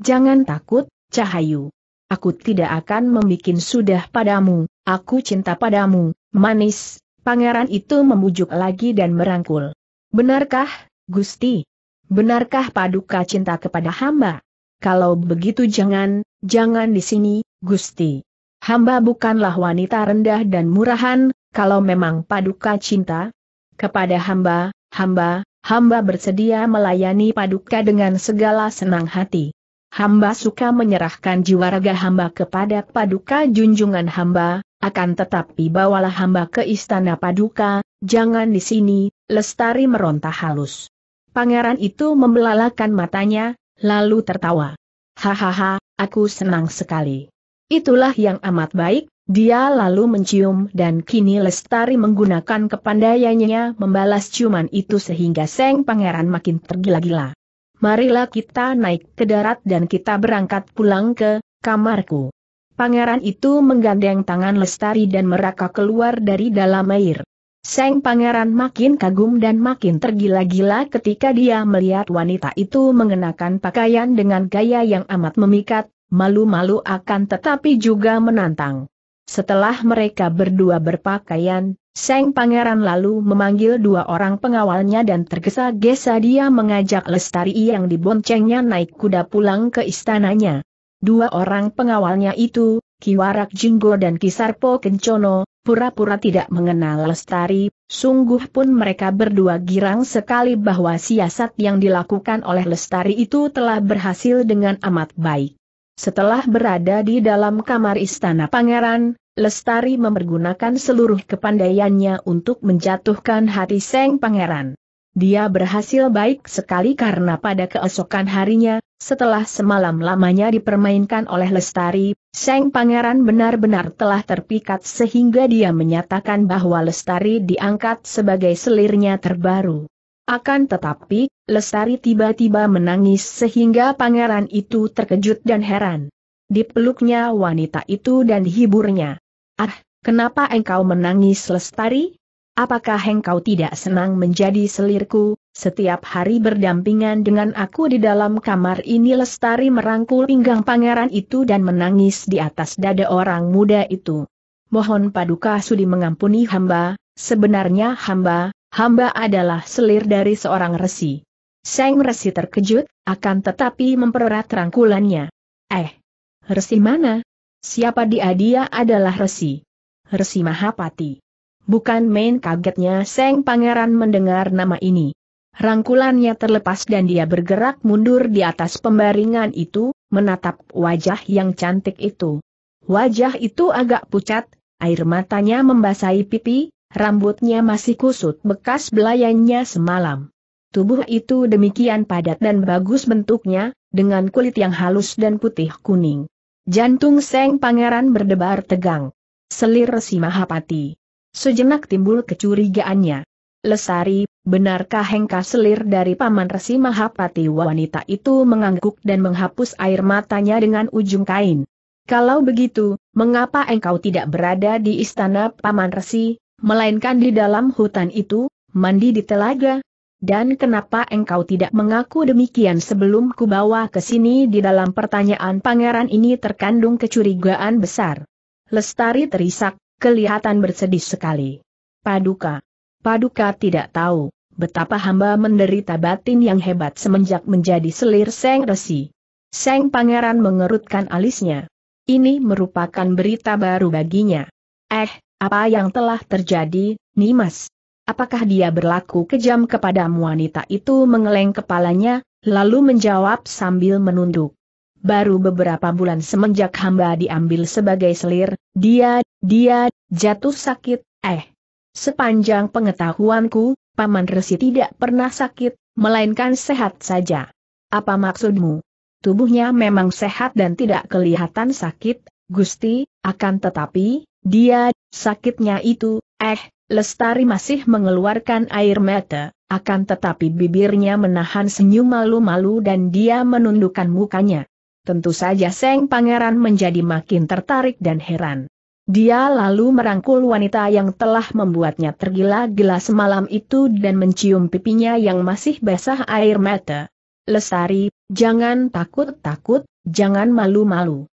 Jangan takut, Cahayu. Aku tidak akan membuat sudah padamu, aku cinta padamu, manis, pangeran itu memujuk lagi dan merangkul. Benarkah, Gusti? Benarkah paduka cinta kepada hamba? Kalau begitu jangan, jangan di sini, Gusti hamba bukanlah wanita rendah dan murahan, kalau memang paduka cinta kepada hamba, hamba, hamba bersedia melayani paduka dengan segala senang hati. Hamba suka menyerahkan jiwa raga hamba kepada paduka junjungan hamba, akan tetapi bawalah hamba ke istana paduka, jangan di sini, lestari meronta halus. Pangeran itu membelalakan matanya, lalu tertawa. Hahaha, aku senang sekali. Itulah yang amat baik, dia lalu mencium dan kini Lestari menggunakan kepandaiannya membalas ciuman itu sehingga Seng Pangeran makin tergila-gila. Marilah kita naik ke darat dan kita berangkat pulang ke kamarku. Pangeran itu menggandeng tangan Lestari dan meraka keluar dari dalam air. Seng pangeran makin kagum dan makin tergila-gila ketika dia melihat wanita itu mengenakan pakaian dengan gaya yang amat memikat, malu-malu akan tetapi juga menantang. Setelah mereka berdua berpakaian, Seng Pangeran lalu memanggil dua orang pengawalnya dan tergesa-gesa dia mengajak Lestari yang diboncengnya naik kuda pulang ke istananya. Dua orang pengawalnya itu, Kiwarak Jinggo dan Kisarpo Kencono, pura-pura tidak mengenal Lestari, sungguh pun mereka berdua girang sekali bahwa siasat yang dilakukan oleh Lestari itu telah berhasil dengan amat baik. Setelah berada di dalam kamar istana pangeran, Lestari mempergunakan seluruh kepandaiannya untuk menjatuhkan hati Seng Pangeran. Dia berhasil baik sekali karena pada keesokan harinya, setelah semalam lamanya dipermainkan oleh Lestari, Seng Pangeran benar-benar telah terpikat sehingga dia menyatakan bahwa Lestari diangkat sebagai selirnya terbaru. Akan tetapi, Lestari tiba-tiba menangis sehingga pangeran itu terkejut dan heran. Dipeluknya wanita itu dan dihiburnya. Ah, kenapa engkau menangis Lestari? Apakah engkau tidak senang menjadi selirku, setiap hari berdampingan dengan aku di dalam kamar ini Lestari merangkul pinggang pangeran itu dan menangis di atas dada orang muda itu. Mohon paduka sudi mengampuni hamba, sebenarnya hamba, hamba adalah selir dari seorang resi. Seng resi terkejut, akan tetapi mempererat rangkulannya. Eh, resi mana? Siapa dia dia adalah resi? Resi Mahapati. Bukan main kagetnya Seng Pangeran mendengar nama ini. Rangkulannya terlepas dan dia bergerak mundur di atas pembaringan itu, menatap wajah yang cantik itu. Wajah itu agak pucat, air matanya membasahi pipi, rambutnya masih kusut bekas belayannya semalam. Tubuh itu demikian padat dan bagus bentuknya, dengan kulit yang halus dan putih kuning. Jantung Seng Pangeran berdebar tegang. Selir Resi Mahapati. Sejenak timbul kecurigaannya. Lesari, benarkah hengka selir dari Paman Resi Mahapati wanita itu mengangguk dan menghapus air matanya dengan ujung kain? Kalau begitu, mengapa engkau tidak berada di istana Paman Resi? melainkan di dalam hutan itu, mandi di telaga. Dan kenapa engkau tidak mengaku demikian sebelum ku bawa ke sini di dalam pertanyaan pangeran ini terkandung kecurigaan besar. Lestari terisak, kelihatan bersedih sekali. Paduka. Paduka tidak tahu, betapa hamba menderita batin yang hebat semenjak menjadi selir Seng Resi. Seng Pangeran mengerutkan alisnya. Ini merupakan berita baru baginya. Eh, apa yang telah terjadi, Nimas? Apakah dia berlaku kejam kepada wanita itu mengeleng kepalanya, lalu menjawab sambil menunduk. Baru beberapa bulan semenjak hamba diambil sebagai selir, dia, dia, jatuh sakit, eh. Sepanjang pengetahuanku, Paman Resi tidak pernah sakit, melainkan sehat saja. Apa maksudmu? Tubuhnya memang sehat dan tidak kelihatan sakit, Gusti, akan tetapi, dia, sakitnya itu, eh, Lestari masih mengeluarkan air mata, akan tetapi bibirnya menahan senyum malu-malu dan dia menundukkan mukanya. Tentu saja Seng Pangeran menjadi makin tertarik dan heran. Dia lalu merangkul wanita yang telah membuatnya tergila-gila semalam itu dan mencium pipinya yang masih basah air mata. Lestari, jangan takut-takut, jangan malu-malu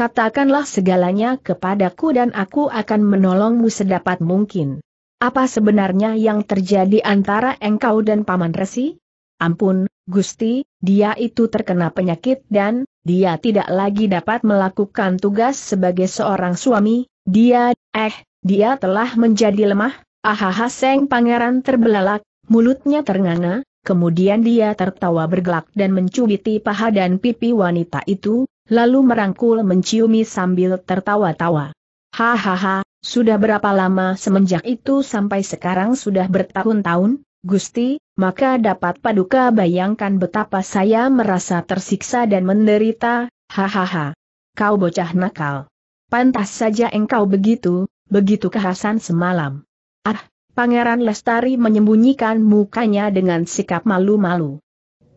katakanlah segalanya kepadaku dan aku akan menolongmu sedapat mungkin. Apa sebenarnya yang terjadi antara engkau dan Paman Resi? Ampun, Gusti, dia itu terkena penyakit dan, dia tidak lagi dapat melakukan tugas sebagai seorang suami, dia, eh, dia telah menjadi lemah, ahaha seng pangeran terbelalak, mulutnya ternganga, kemudian dia tertawa bergelak dan mencubiti paha dan pipi wanita itu, lalu merangkul menciumi sambil tertawa-tawa. Hahaha, sudah berapa lama semenjak itu sampai sekarang sudah bertahun-tahun, Gusti, maka dapat paduka bayangkan betapa saya merasa tersiksa dan menderita, hahaha. Kau bocah nakal. Pantas saja engkau begitu, begitu kehasan semalam. Ah, Pangeran Lestari menyembunyikan mukanya dengan sikap malu-malu.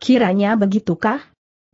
Kiranya begitukah?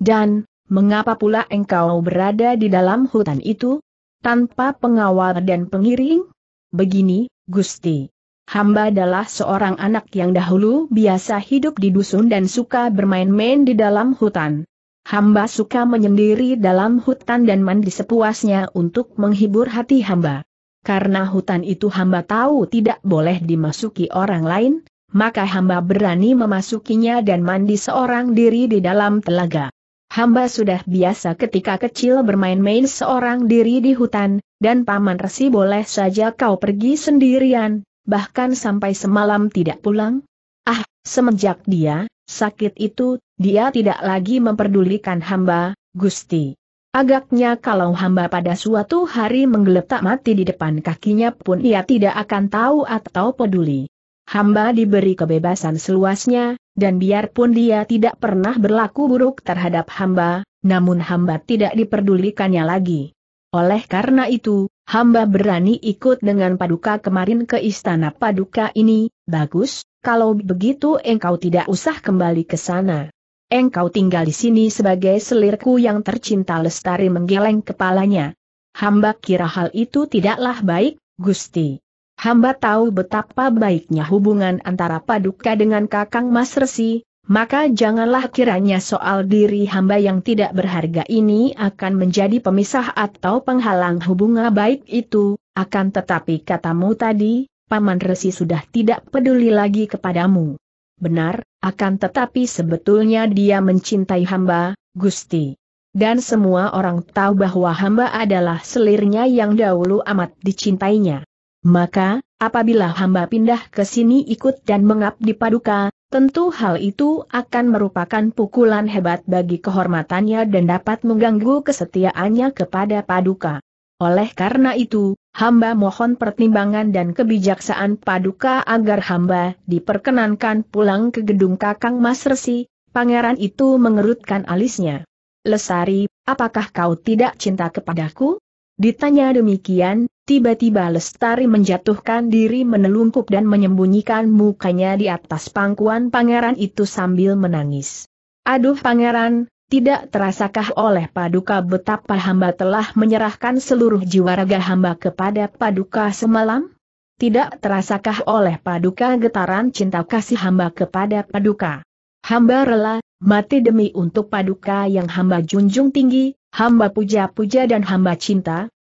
Dan, mengapa pula engkau berada di dalam hutan itu? Tanpa pengawal dan pengiring? Begini, Gusti. Hamba adalah seorang anak yang dahulu biasa hidup di dusun dan suka bermain-main di dalam hutan. Hamba suka menyendiri dalam hutan dan mandi sepuasnya untuk menghibur hati hamba. Karena hutan itu hamba tahu tidak boleh dimasuki orang lain, maka hamba berani memasukinya dan mandi seorang diri di dalam telaga. Hamba sudah biasa ketika kecil bermain-main seorang diri di hutan, dan Paman Resi boleh saja kau pergi sendirian, bahkan sampai semalam tidak pulang. Ah, semenjak dia, sakit itu, dia tidak lagi memperdulikan hamba, Gusti. Agaknya kalau hamba pada suatu hari menggeletak mati di depan kakinya pun ia tidak akan tahu atau peduli hamba diberi kebebasan seluasnya, dan biarpun dia tidak pernah berlaku buruk terhadap hamba, namun hamba tidak diperdulikannya lagi. Oleh karena itu, hamba berani ikut dengan paduka kemarin ke istana paduka ini, bagus, kalau begitu engkau tidak usah kembali ke sana. Engkau tinggal di sini sebagai selirku yang tercinta lestari menggeleng kepalanya. Hamba kira hal itu tidaklah baik, Gusti hamba tahu betapa baiknya hubungan antara Paduka dengan Kakang Mas Resi, maka janganlah kiranya soal diri hamba yang tidak berharga ini akan menjadi pemisah atau penghalang hubungan baik itu, akan tetapi katamu tadi, Paman Resi sudah tidak peduli lagi kepadamu. Benar, akan tetapi sebetulnya dia mencintai hamba, Gusti. Dan semua orang tahu bahwa hamba adalah selirnya yang dahulu amat dicintainya. Maka, apabila hamba pindah ke sini ikut dan mengabdi paduka, tentu hal itu akan merupakan pukulan hebat bagi kehormatannya dan dapat mengganggu kesetiaannya kepada paduka. Oleh karena itu, hamba mohon pertimbangan dan kebijaksaan paduka agar hamba diperkenankan pulang ke gedung kakang Mas Resi, pangeran itu mengerutkan alisnya. Lesari, apakah kau tidak cinta kepadaku? Ditanya demikian, Tiba-tiba Lestari menjatuhkan diri menelungkup dan menyembunyikan mukanya di atas pangkuan pangeran itu sambil menangis. Aduh pangeran, tidak terasakah oleh paduka betapa hamba telah menyerahkan seluruh jiwa raga hamba kepada paduka semalam? Tidak terasakah oleh paduka getaran cinta kasih hamba kepada paduka? Hamba rela, mati demi untuk paduka yang hamba junjung tinggi, hamba puja-puja dan hamba cinta,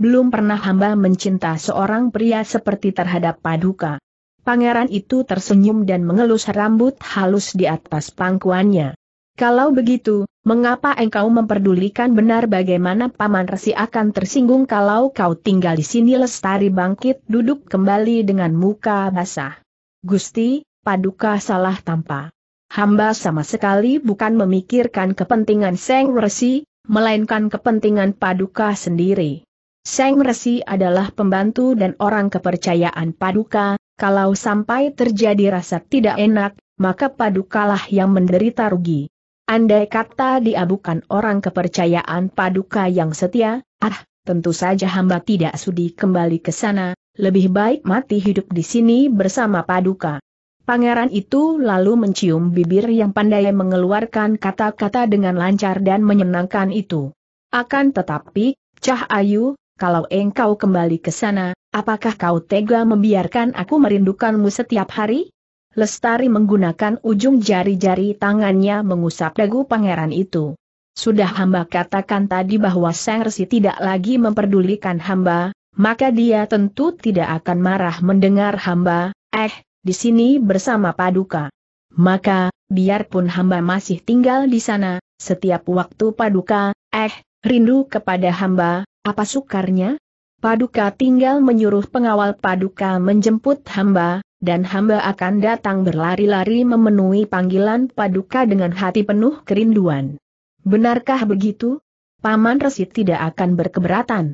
belum pernah hamba mencinta seorang pria seperti terhadap paduka. Pangeran itu tersenyum dan mengelus rambut halus di atas pangkuannya. Kalau begitu, mengapa engkau memperdulikan benar bagaimana Paman Resi akan tersinggung kalau kau tinggal di sini lestari bangkit duduk kembali dengan muka basah. Gusti, paduka salah tanpa. Hamba sama sekali bukan memikirkan kepentingan Seng Resi, melainkan kepentingan paduka sendiri. Seng Resi adalah pembantu dan orang kepercayaan Paduka, kalau sampai terjadi rasa tidak enak, maka Padukalah yang menderita rugi. Andai kata dia bukan orang kepercayaan Paduka yang setia, ah, tentu saja hamba tidak sudi kembali ke sana, lebih baik mati hidup di sini bersama Paduka. Pangeran itu lalu mencium bibir yang pandai mengeluarkan kata-kata dengan lancar dan menyenangkan itu. Akan tetapi, Cah Ayu kalau engkau kembali ke sana, apakah kau tega membiarkan aku merindukanmu setiap hari? Lestari menggunakan ujung jari-jari tangannya mengusap dagu pangeran itu. Sudah hamba katakan tadi bahwa Resi tidak lagi memperdulikan hamba, maka dia tentu tidak akan marah mendengar hamba, eh, di sini bersama Paduka. Maka, biarpun hamba masih tinggal di sana, setiap waktu Paduka, eh, rindu kepada hamba, apa sukarnya? Paduka tinggal menyuruh pengawal Paduka menjemput hamba, dan hamba akan datang berlari-lari memenuhi panggilan Paduka dengan hati penuh kerinduan. Benarkah begitu? Paman Resit tidak akan berkeberatan.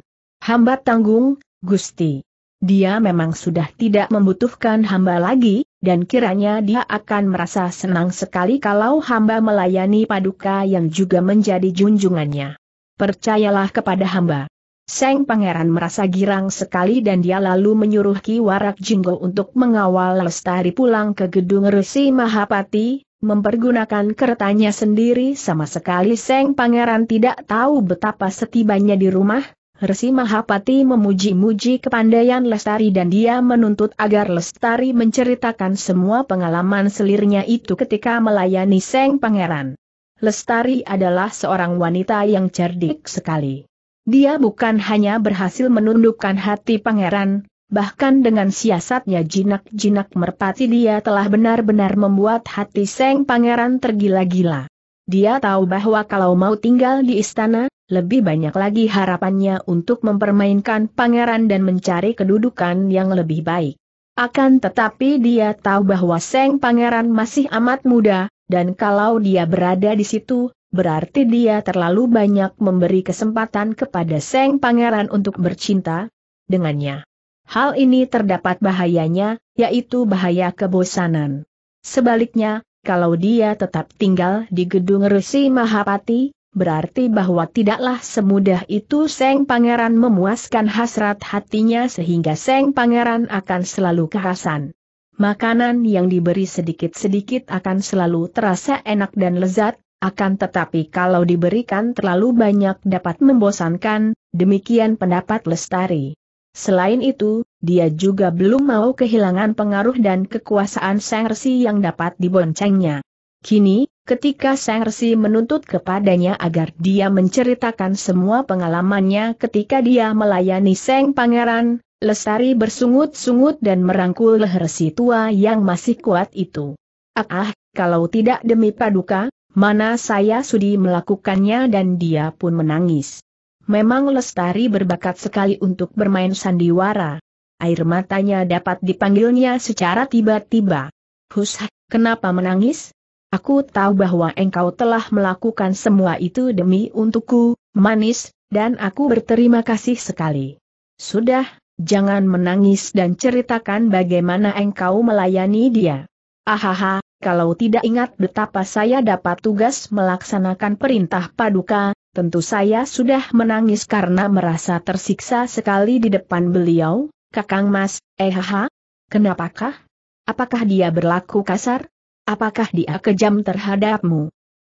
Hamba tanggung, Gusti. Dia memang sudah tidak membutuhkan hamba lagi, dan kiranya dia akan merasa senang sekali kalau hamba melayani paduka yang juga menjadi junjungannya. Percayalah kepada hamba. Seng Pangeran merasa girang sekali dan dia lalu menyuruh Ki Warak Jinggo untuk mengawal Lestari pulang ke gedung Resi Mahapati, mempergunakan keretanya sendiri sama sekali Seng Pangeran tidak tahu betapa setibanya di rumah, Resi Mahapati memuji-muji kepandaian Lestari dan dia menuntut agar Lestari menceritakan semua pengalaman selirnya itu ketika melayani Seng Pangeran. Lestari adalah seorang wanita yang cerdik sekali. Dia bukan hanya berhasil menundukkan hati pangeran, bahkan dengan siasatnya jinak-jinak merpati dia telah benar-benar membuat hati Seng Pangeran tergila-gila. Dia tahu bahwa kalau mau tinggal di istana, lebih banyak lagi harapannya untuk mempermainkan pangeran dan mencari kedudukan yang lebih baik. Akan tetapi dia tahu bahwa Seng Pangeran masih amat muda, dan kalau dia berada di situ, berarti dia terlalu banyak memberi kesempatan kepada Seng Pangeran untuk bercinta dengannya. Hal ini terdapat bahayanya, yaitu bahaya kebosanan. Sebaliknya, kalau dia tetap tinggal di gedung Resi Mahapati, berarti bahwa tidaklah semudah itu Seng Pangeran memuaskan hasrat hatinya sehingga Seng Pangeran akan selalu kehasan. Makanan yang diberi sedikit-sedikit akan selalu terasa enak dan lezat, akan tetapi kalau diberikan terlalu banyak dapat membosankan, demikian pendapat Lestari. Selain itu, dia juga belum mau kehilangan pengaruh dan kekuasaan Resi yang dapat diboncengnya. Kini, ketika Resi menuntut kepadanya agar dia menceritakan semua pengalamannya ketika dia melayani Seng Pangeran, Lestari bersungut-sungut dan merangkul leher si tua yang masih kuat itu. Ah, ah, kalau tidak demi paduka, Mana saya sudi melakukannya dan dia pun menangis. Memang Lestari berbakat sekali untuk bermain sandiwara. Air matanya dapat dipanggilnya secara tiba-tiba. Hus, kenapa menangis? Aku tahu bahwa engkau telah melakukan semua itu demi untukku, manis, dan aku berterima kasih sekali. Sudah, jangan menangis dan ceritakan bagaimana engkau melayani dia. Ahaha, kalau tidak ingat betapa saya dapat tugas melaksanakan perintah paduka, tentu saya sudah menangis karena merasa tersiksa sekali di depan beliau, Kakang Mas, ehaha. Kenapakah? Apakah dia berlaku kasar? Apakah dia kejam terhadapmu?